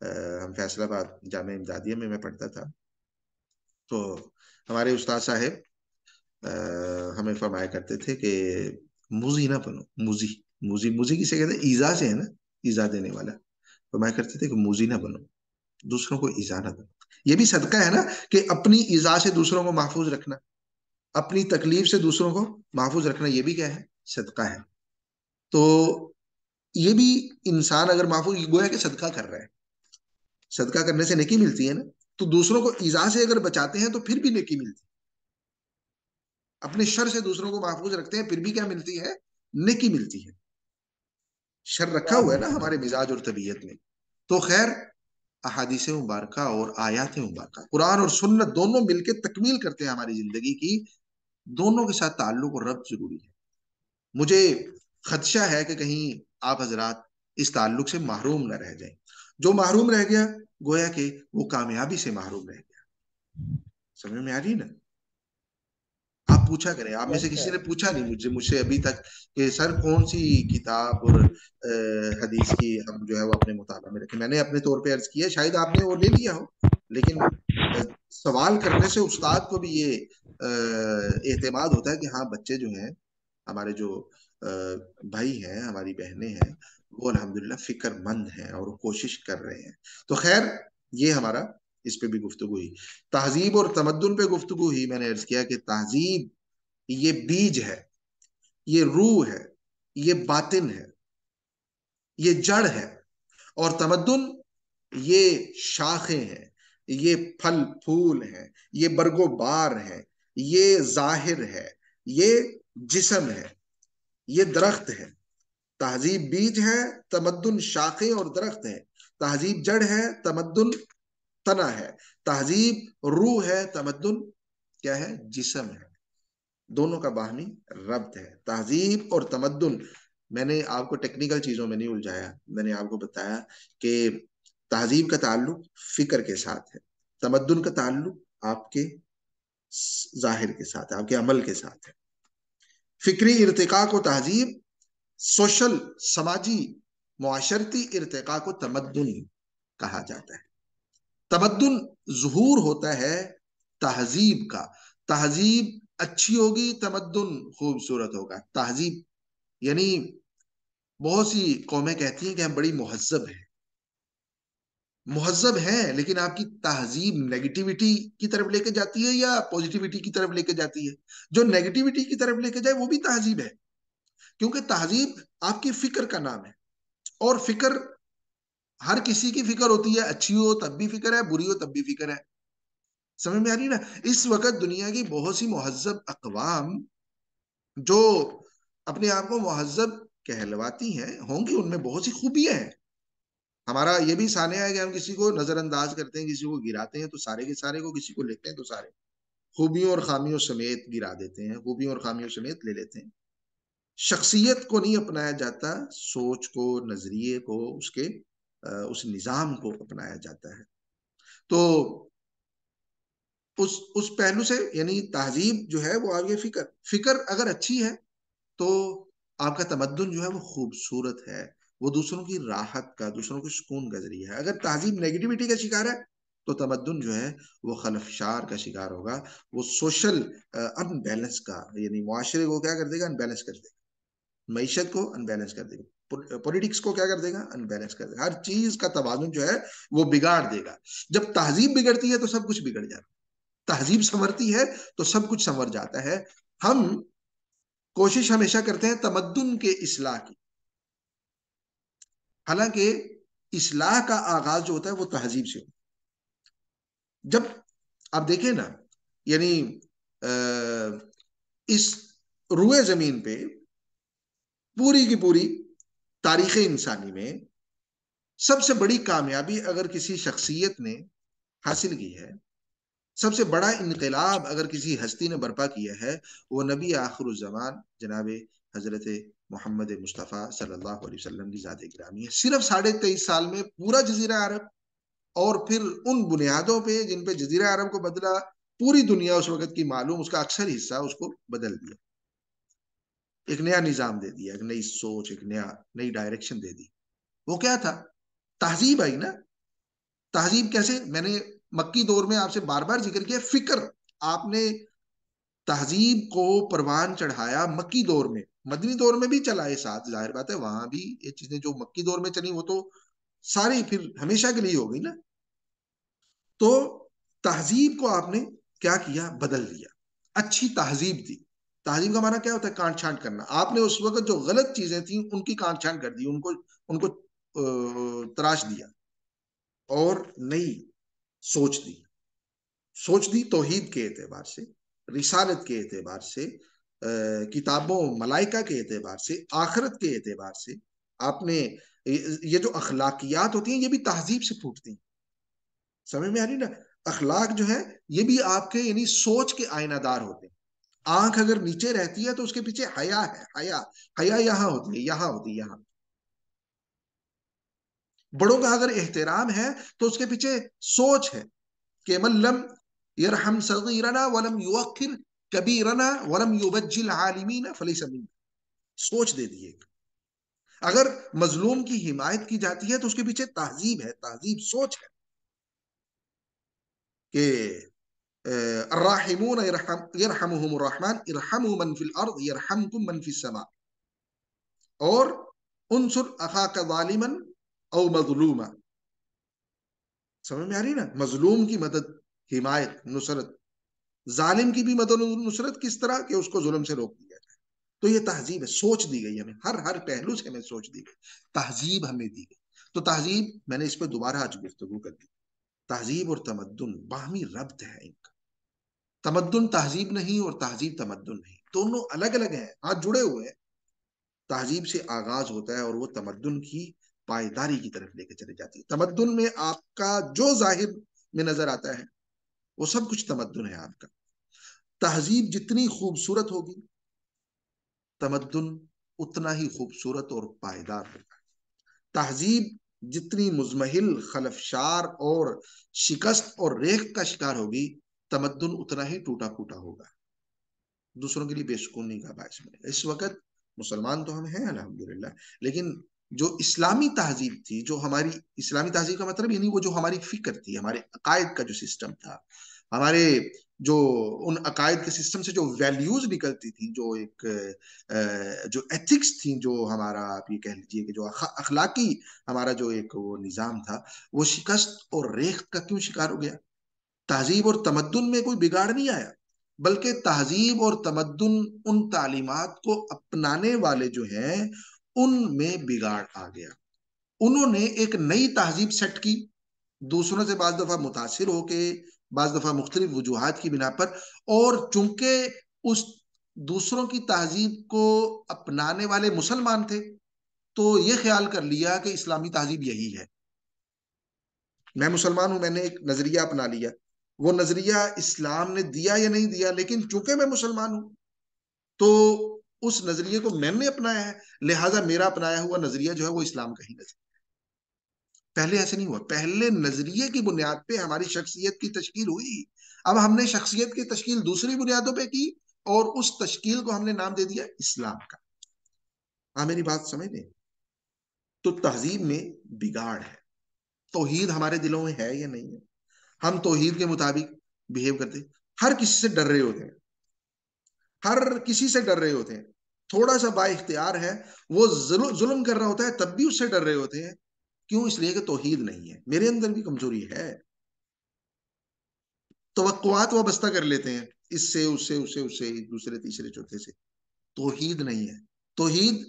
हम फैसलाबाद जाम इमदादिया में मैं पढ़ता था तो हमारे उस्ताद साहेब हमें फरमाया करते थे कि मुजी ना बनो मुजी मुजी मुजी किसे कहते हैं ईजा से है ना ईजा देने वाला फरमाया करते थे कि मुजी ना बनो दूसरों को ईजा ना दो ये भी सदका है ना कि अपनी ईजा से दूसरों को महफूज रखना अपनी तकलीफ से दूसरों को महफूज रखना यह भी क्या है सदका है तो ये भी इंसान अगर महफूज गोया के सदका कर रहा है सदका करने से नेकी मिलती है ना तो दूसरों को ईजा से अगर बचाते हैं तो फिर भी नेकी मिलती है अपने शर से दूसरों को महफूज रखते हैं फिर भी क्या मिलती है नेकी मिलती है शर रखा हुआ है ना हमारे मिजाज और तबीयत में तो खैर अहादीस मुबारक और आयात मुबारक कुरान और सुन्नत दोनों मिलकर तकमील करते हैं हमारी जिंदगी की दोनों के साथ ताल्लुक और रब्त जरूरी है मुझे खदशा है कि कहीं आप हजरात इस ताल्लुक से महरूम ना रह जाए जो महरूम रह गया गोया के वो कामयाबी से महरूम रह गया समझ में आ रही ना आप पूछा करें आप में से अच्छा। किसी ने पूछा नहीं मुझे मुझसे अभी तक कि सर कौन सी किताब और हदीस की हम जो है वो अपने मुताला में रखे मैंने अपने तौर पे अर्ज किया शायद आपने वो ले लिया हो लेकिन सवाल करने से उस्ताद को भी ये एतमाद होता है कि हाँ बच्चे जो हैं हमारे जो भाई हैं हमारी बहनें हैं वो अलहमदिल्ला फिक्रमंद हैं और वो कोशिश कर रहे हैं तो खैर ये हमारा इस पे भी गुफ्तु हुई तहजीब और तमद्दन पे गुफ्तु हुई मैंने अर्ज किया कि तहजीब ये बीज है ये रूह है ये बातिन है ये जड़ है और तमद्दन ये शाखें हैं ये फल फूल हैं ये बरगोबार हैं ये जाहिर है ये जिसम है ये दरख्त है तहजीब बीज है तमद्दन शाखे और दरख्त है तहजीब जड़ है तमद्दन तना है तहजीब रूह है तमद्दन क्या है जिसम है दोनों का बाहमी रब्त है तहजीब और तमद्दन मैंने आपको टेक्निकल चीजों में नहीं उलझाया मैंने आपको बताया कि तहजीब का ताल्लुक फिक्र के साथ है तमद्दन का ताल्लुक आपके जाहिर के साथ है आपके अमल के साथ है फिक्री इरतका को तहजीब सोशल समाजी मुआशरती इरतका को तमद्दन कहा जाता है तमद्दन जहूर होता है तहजीब का तहजीब अच्छी होगी तमद्दन खूबसूरत होगा तहजीब यानी बहुत सी कौमें कहती हैं कि हम बड़ी महजब हैं महजब हैं लेकिन आपकी तहजीब नेगेटिविटी की तरफ लेके जाती है या पॉजिटिविटी की तरफ लेके जाती है जो नेगेटिविटी की तरफ लेके जाए वो भी तहजीब है क्योंकि तहजीब आपकी फिक्र का नाम है और फिक्र हर किसी की फिक्र होती है अच्छी हो तब भी फिक्र है बुरी हो तब भी फिक्र है समझ में आ रही ना इस वक्त दुनिया की बहुत सी महजब अकवाम जो अपने आप को महजब कहलवाती हैं होंगी उनमें बहुत सी खूबियां हैं हमारा ये भी साने है कि हम किसी को नजरअंदाज करते हैं किसी को गिराते हैं तो सारे के सारे को किसी को लेते हैं तो सारे खूबियों और खामियों समेत गिरा देते हैं खूबियों और खामियों समेत ले लेते हैं शख्सियत को नहीं अपनाया जाता सोच को नजरिए को उसके उस निज़ाम को अपनाया जाता है तो उस उस पहलू से यानी तहजीब जो है वो आगे फिक्र फिक्र अगर अच्छी है तो आपका तमद्दन जो है वो खूबसूरत है वो दूसरों की राहत का दूसरों के सुकून का जरिया है अगर तहजीब नेगेटिविटी का शिकार है तो तमदन जो है वो खलफशार का शिकार होगा वो सोशल अनबैलेंस का यानी माशरे को क्या कर देगा अनबैलेंस कर देगा मीशत को अनबैलेंस कर देगा पॉलिटिक्स को क्या कर देगा अनबैलेंस कर देगा हर चीज का तोजुन जो है वो बिगाड़ देगा जब तहजीब बिगड़ती है तो सब कुछ बिगड़ जाता है तहजीब संवरती है तो सब कुछ संवर जाता है हम कोशिश हमेशा करते हैं तमद्दन के असलाह की हालांकि इसलाह का आगाज जो होता है वो तहजीब से होता जब आप देखें ना यानी इस रुए जमीन पे पूरी की पूरी तारीख इंसानी में सबसे बड़ी कामयाबी अगर किसी शख्सियत ने हासिल की है सबसे बड़ा इनकलाब अगर किसी हस्ती ने बर्पा किया है वो नबी आखिर जमान जनाब हजरत मोहम्मद मुस्तफ़ा सल्लल्लाहु अलैहि वसल्लम की ज़ात ग्रामी है सिर्फ साढ़े तेईस साल में पूरा जजीरा अरब और फिर उन बुनियादों पे जिन पे जजीरा अरब को बदला पूरी दुनिया उस वक्त की मालूम उसका अक्सर हिस्सा उसको बदल दिया एक नया निज़ाम दे दिया एक नई सोच एक नया नई डायरेक्शन दे दी वो क्या था तहजीब आई ना तहजीब कैसे मैंने मक्की दौर में आपसे बार बार जिक्र किया फिक्र आपने तहजीब को परवान चढ़ाया मक्की दौर में मदनी दौर में भी चला ये साथ जाहिर बात है वहां भी ये चीजें जो मक्की दौर में चली वो तो सारी फिर हमेशा के लिए हो गई ना तो तहजीब को आपने क्या किया बदल दिया अच्छी तहजीब दी तहजीब का माना क्या होता है काट छांट करना आपने उस वक्त जो गलत चीजें थी उनकी काट छांट कर दी उनको उनको तराश दिया और नई सोच दी सोच दी तोहीद के एतबार से रिसालत के अतबार से किताबों मलाइका के अतबार से आखरत के अतबार से आपने ये जो अखलाकियात होती हैं ये भी तहजीब से फूटती हैं समझ में आ रही ना अखलाक जो है ये भी आपके यानी सोच के आयनादार होते हैं आंख अगर नीचे रहती है तो उसके पीछे हया है हया हया यहाँ होती है यहाँ होती है यहाँ बड़ों का अगर एहतराम है तो उसके पीछे सोच है केमल लम يرحم صغيرنا ولम युवक्र कबीरना वलम युबज्जिल आलिमीना फली समीना सोच दे दी एक अगर मजलूम की हिमायत की जाती है तो उसके पीछे तहजीब है तहजीब सोच है कि अर्राहिमून यरहमुहुम रहमान इरहमु मन फिल अर्द यरहमकुम मन फिस समा और उनसुर अखाक जालिमन औ मजलूमा समझ में आ रही ना मजलूम की मदद हिमायत नुसरत जालिम की भी मदद नुसरत किस तरह के उसको जुल्म से रोक दिया जाए तो ये तहजीब है सोच दी गई हमें हर हर पहलू से हमें सोच दी गई तहजीब हमें दी गई तो तहजीब मैंने इस पर दोबारा आज गुफ्तगु कर दी तहजीब और तमद्दन बाहमी रब्त है इनका तमद्दन तहजीब नहीं और तहजीब तमद्दन नहीं दोनों अलग अलग हैं हाथ जुड़े हुए हैं तहजीब से आगाज होता है और वो तमद्दन की पायदारी की तरफ लेके चले जाती है तमद्दन में आपका जो जाहिर में नजर आता है वो सब कुछ तमद्दुन है आपका तहजीब जितनी खूबसूरत होगी तमद्दुन उतना ही खूबसूरत और पायदार होगा तहजीब जितनी मुजमहिल खलफशार और शिकस्त और रेख का शिकार होगी तमद्दुन उतना ही टूटा फूटा होगा दूसरों के लिए बेसकूनी का बायस बनेगा इस वक्त मुसलमान तो हम हैं अलहमदुल्ला लेकिन जो इस्लामी तहजीब थी जो हमारी इस्लामी तहजीब का मतलब यानी वो जो हमारी फिक्र थी हमारे अकायद का जो सिस्टम था हमारे जो उन अकायद के सिस्टम से जो वैल्यूज निकलती थी जो एक जो एथिक्स थी जो हमारा आप ये कह लीजिए कि जो अखलाकी हमारा जो एक वो निज़ाम था वो शिकस्त और रेख का क्यों शिकार हो गया तहजीब और तमद्दन में कोई बिगाड़ नहीं आया बल्कि तहजीब और तमद्दन उन तालीमत को अपनाने वाले जो हैं उनमें बिगाड़ आ गया उन्होंने एक नई तहजीब सेट की दूसरों से बाज दफा मुतासर होके बाद दफा मुख्तलि वजूहत की बिना पर और चूंकि उस दूसरों की तहजीब को अपनाने वाले मुसलमान थे तो ये ख्याल कर लिया कि इस्लामी तहजीब यही है मैं मुसलमान हूं मैंने एक नजरिया अपना लिया वो नजरिया इस्लाम ने दिया या नहीं दिया लेकिन चूंकि मैं मुसलमान हूं तो उस नजरिए को मैंने अपनाया है लिहाजा मेरा अपनाया हुआ नजरिया जो है वो इस्लाम का ही नजरिया पहले ऐसे नहीं हुआ पहले नजरिए की बुनियाद पे हमारी शख्सियत की तश्कील हुई अब हमने शख्सियत की तश्कील दूसरी बुनियादों पे की और उस तश्कील को हमने नाम दे दिया इस्लाम का हाँ मेरी बात समझ लें तो तहजीब में बिगाड़ है तोहीद हमारे दिलों में है या नहीं है हम तोहीद के मुताबिक बिहेव करते हर किसी से डर रहे होते हैं हर किसी से डर रहे होते हैं थोड़ा सा बाख्तियार है वो जुल्म कर रहा होता है तब भी उससे डर रहे होते हैं क्यों इसलिए कि तोहीद नहीं है मेरे अंदर भी कमजोरी है तो वह बस्ता कर लेते हैं इससे उससे उससे उससे दूसरे तीसरे चौथे से तोहीद नहीं है तोहीद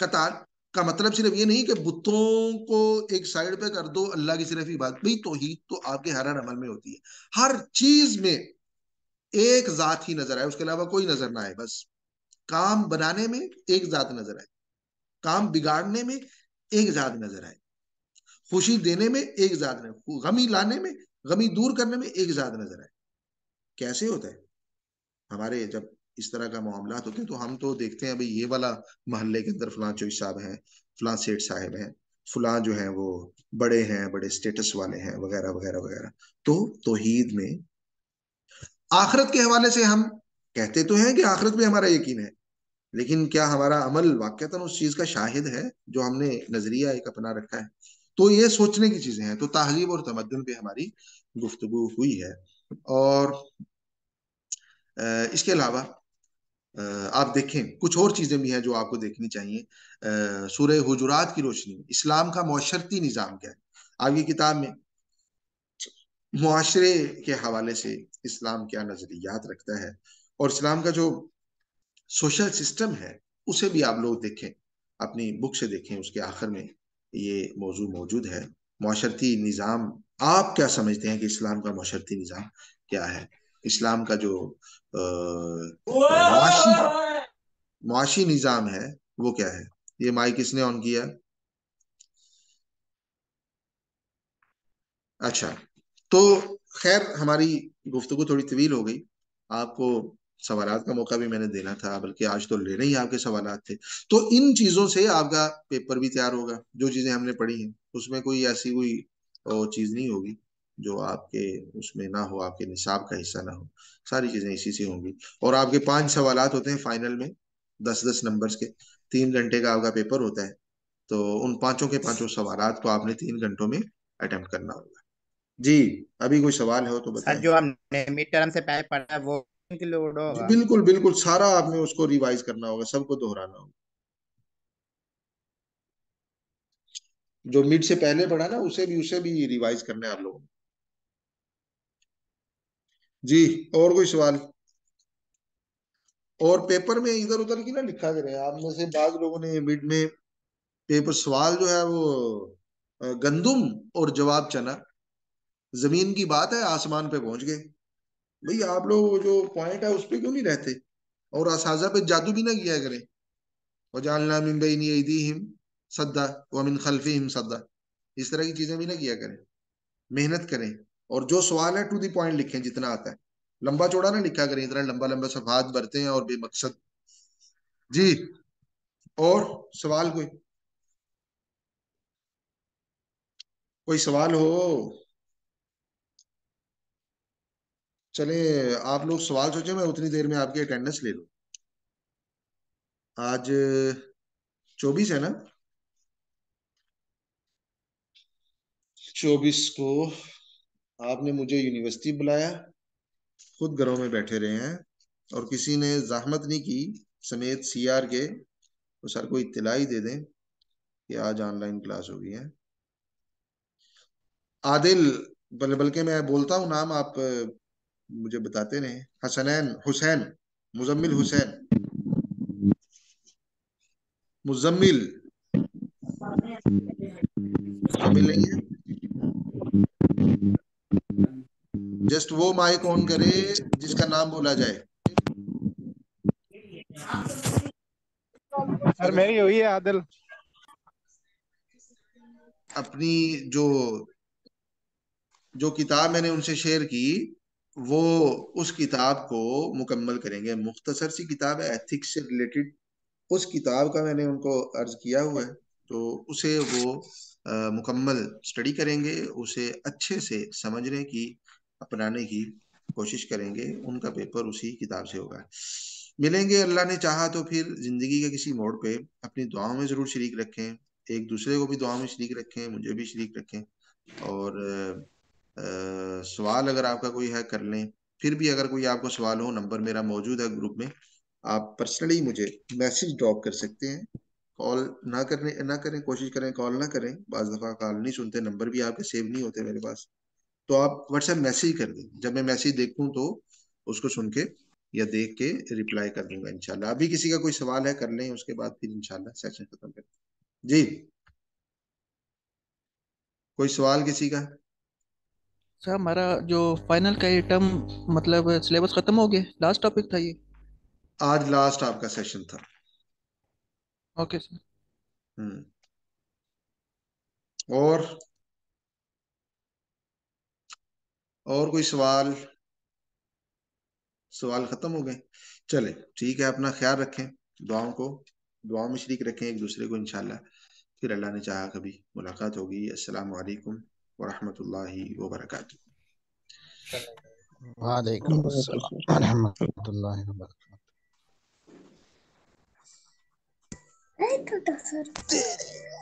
कतार का मतलब सिर्फ ये नहीं कि बुतों को एक साइड पे कर दो अल्लाह की सिर्फ ही बात भाई तोहीद तो आपके हर हर अमल में होती है हर चीज में एक जात ही नजर आए उसके अलावा कोई नजर ना आए बस काम बनाने में एक जात नजर आए काम बिगाड़ने में एक जात नजर आए खुशी देने में एक जात नजर गमी लाने में गमी दूर करने में एक जात नजर आए कैसे होता है हमारे जब इस तरह का मामला होते हैं तो हम तो देखते हैं भाई ये वाला मोहल्ले के अंदर फलां चोई साहब हैं फलां सेठ साहब हैं फलां जो है वो बड़े हैं बड़े स्टेटस वाले हैं वगैरह वगैरह वगैरह तो तोहीद में आखरत के हवाले से हम कहते तो हैं कि आखिरत में हमारा यकीन है लेकिन क्या हमारा अमल वाक्यता उस चीज का शाहिद है जो हमने नजरिया एक अपना रखा है तो ये सोचने की चीजें हैं तो तहजीब और तमदन पे हमारी गुफ्तगु हुई है और इसके अलावा आप देखें कुछ और चीजें भी हैं जो आपको देखनी चाहिए सूर्य हजरात की रोशनी में इस्लाम का माशरती निज़ाम क्या है आगे किताब में माशरे के हवाले से इस्लाम क्या नजरियात रखता है और इस्लाम का जो सोशल सिस्टम है उसे भी आप लोग देखें अपनी बुक से देखें उसके आखिर में ये मौजू मौजूद है माशरती निज़ाम आप क्या समझते हैं कि इस्लाम का माशरती निज़ाम क्या है इस्लाम का जो मुआशी निज़ाम है वो क्या है ये माइक किसने ऑन किया अच्छा तो खैर हमारी गुफ्तु थोड़ी तवील हो गई आपको सवाल का मौका भी मैंने देना था बल्कि आज तो लेने ही आपके सवाल थे तो इन चीज़ों से आपका पेपर भी तैयार होगा जो चीज़ें हमने पढ़ी हैं उसमें कोई ऐसी कोई चीज़ नहीं होगी जो आपके उसमें ना हो आपके निसाब का हिस्सा ना हो सारी चीज़ें इसी से होंगी और आपके पांच सवाल होते हैं फाइनल में दस दस नंबर के तीन घंटे का आपका पेपर होता है तो उन पांचों के पांचों सवाल को आपने तीन घंटों में अटेम्प्ट करना होगा जी अभी कोई सवाल हो तो बताएं। जो हमने मिड टर्म से पहले पढ़ा है वो उसमें के लोड होगा बिल्कुल बिल्कुल सारा आपने उसको रिवाइज करना होगा सबको दोहराना होगा जो मिड से पहले पढ़ा ना उसे भी उसे भी रिवाइज करना है आप लोगों जी और कोई सवाल और पेपर में इधर उधर की ना लिखा करें आप में से बाद लोगों ने मिड में पेपर सवाल जो है वो गंदुम और जवाब चना जमीन की बात है आसमान पे पहुंच गए भाई आप लोग जो पॉइंट है उस पर क्यों नहीं रहते और असाजा पे जादू भी ना किया करें और जानना हिम सद्दा वमिन खल्फी हिम सद्दा इस तरह की चीजें भी ना किया करें मेहनत करें और जो सवाल है टू दी पॉइंट लिखें जितना आता है लंबा चौड़ा ना लिखा करें इतना लंबा लंबा सफात बरते हैं और बेमकसद जी और सवाल कोई कोई सवाल हो चले आप लोग सवाल सोचे मैं उतनी देर में आपकी अटेंडेंस ले लू आज चौबीस है ना चौबीस को आपने मुझे यूनिवर्सिटी बुलाया खुद घरों में बैठे रहे हैं और किसी ने जहमत नहीं की समेत सीआर के तो सर को इतला ही दे दें कि आज ऑनलाइन क्लास हो गई है आदिल बल्कि मैं बोलता हूँ नाम आप मुझे बताते रहे हसनैन हुसैन मुजम्मिल हम्म। हुसैन मुजम्मिल नहीं है जस्ट वो माए कौन करे जिसका नाम बोला जाए सर मेरी हुई है आदिल अपनी जो जो किताब मैंने उनसे शेयर की वो उस किताब को मुकम्मल करेंगे मुख्तसर सी किताब है एथिक्स से रिलेटेड उस किताब का मैंने उनको अर्ज किया हुआ है तो उसे वो आ, मुकम्मल स्टडी करेंगे उसे अच्छे से समझने की अपनाने की कोशिश करेंगे उनका पेपर उसी किताब से होगा मिलेंगे अल्लाह ने चाहा तो फिर जिंदगी के किसी मोड़ पे अपनी दुआओं में ज़रूर शरीक रखें एक दूसरे को भी दुआ में शरीक रखें मुझे भी शरीक रखें और सवाल अगर आपका कोई है कर लें फिर भी अगर कोई आपको सवाल हो नंबर मेरा मौजूद है ग्रुप में आप पर्सनली मुझे मैसेज ड्रॉप कर सकते हैं कॉल ना करने ना करें कोशिश करें कॉल ना करें बाज दफ़ा कॉल नहीं सुनते नंबर भी आपके सेव नहीं होते मेरे पास तो आप व्हाट्सएप मैसेज कर दें जब मैं मैसेज देखूँ तो उसको सुन के या देख के रिप्लाई कर दूंगा इनशाला अभी किसी का कोई सवाल है कर लें उसके बाद फिर इनशाला सेशन खत्म कर जी कोई सवाल किसी का अच्छा हमारा जो फाइनल का आइटम मतलब सिलेबस खत्म हो गया लास्ट टॉपिक था ये आज लास्ट आपका सेशन था ओके सर हम्म और और कोई सवाल सवाल खत्म हो गए चले ठीक है अपना ख्याल रखें दुआओं को दुआओं में शरीक रखें एक दूसरे को इंशाल्लाह फिर अल्लाह ने चाहा कभी मुलाकात होगी अस्सलाम वालेकुम ورحمة الله وبركاته وعليكم السلام ورحمة الله وبركاته عليكم أيوة، دكتور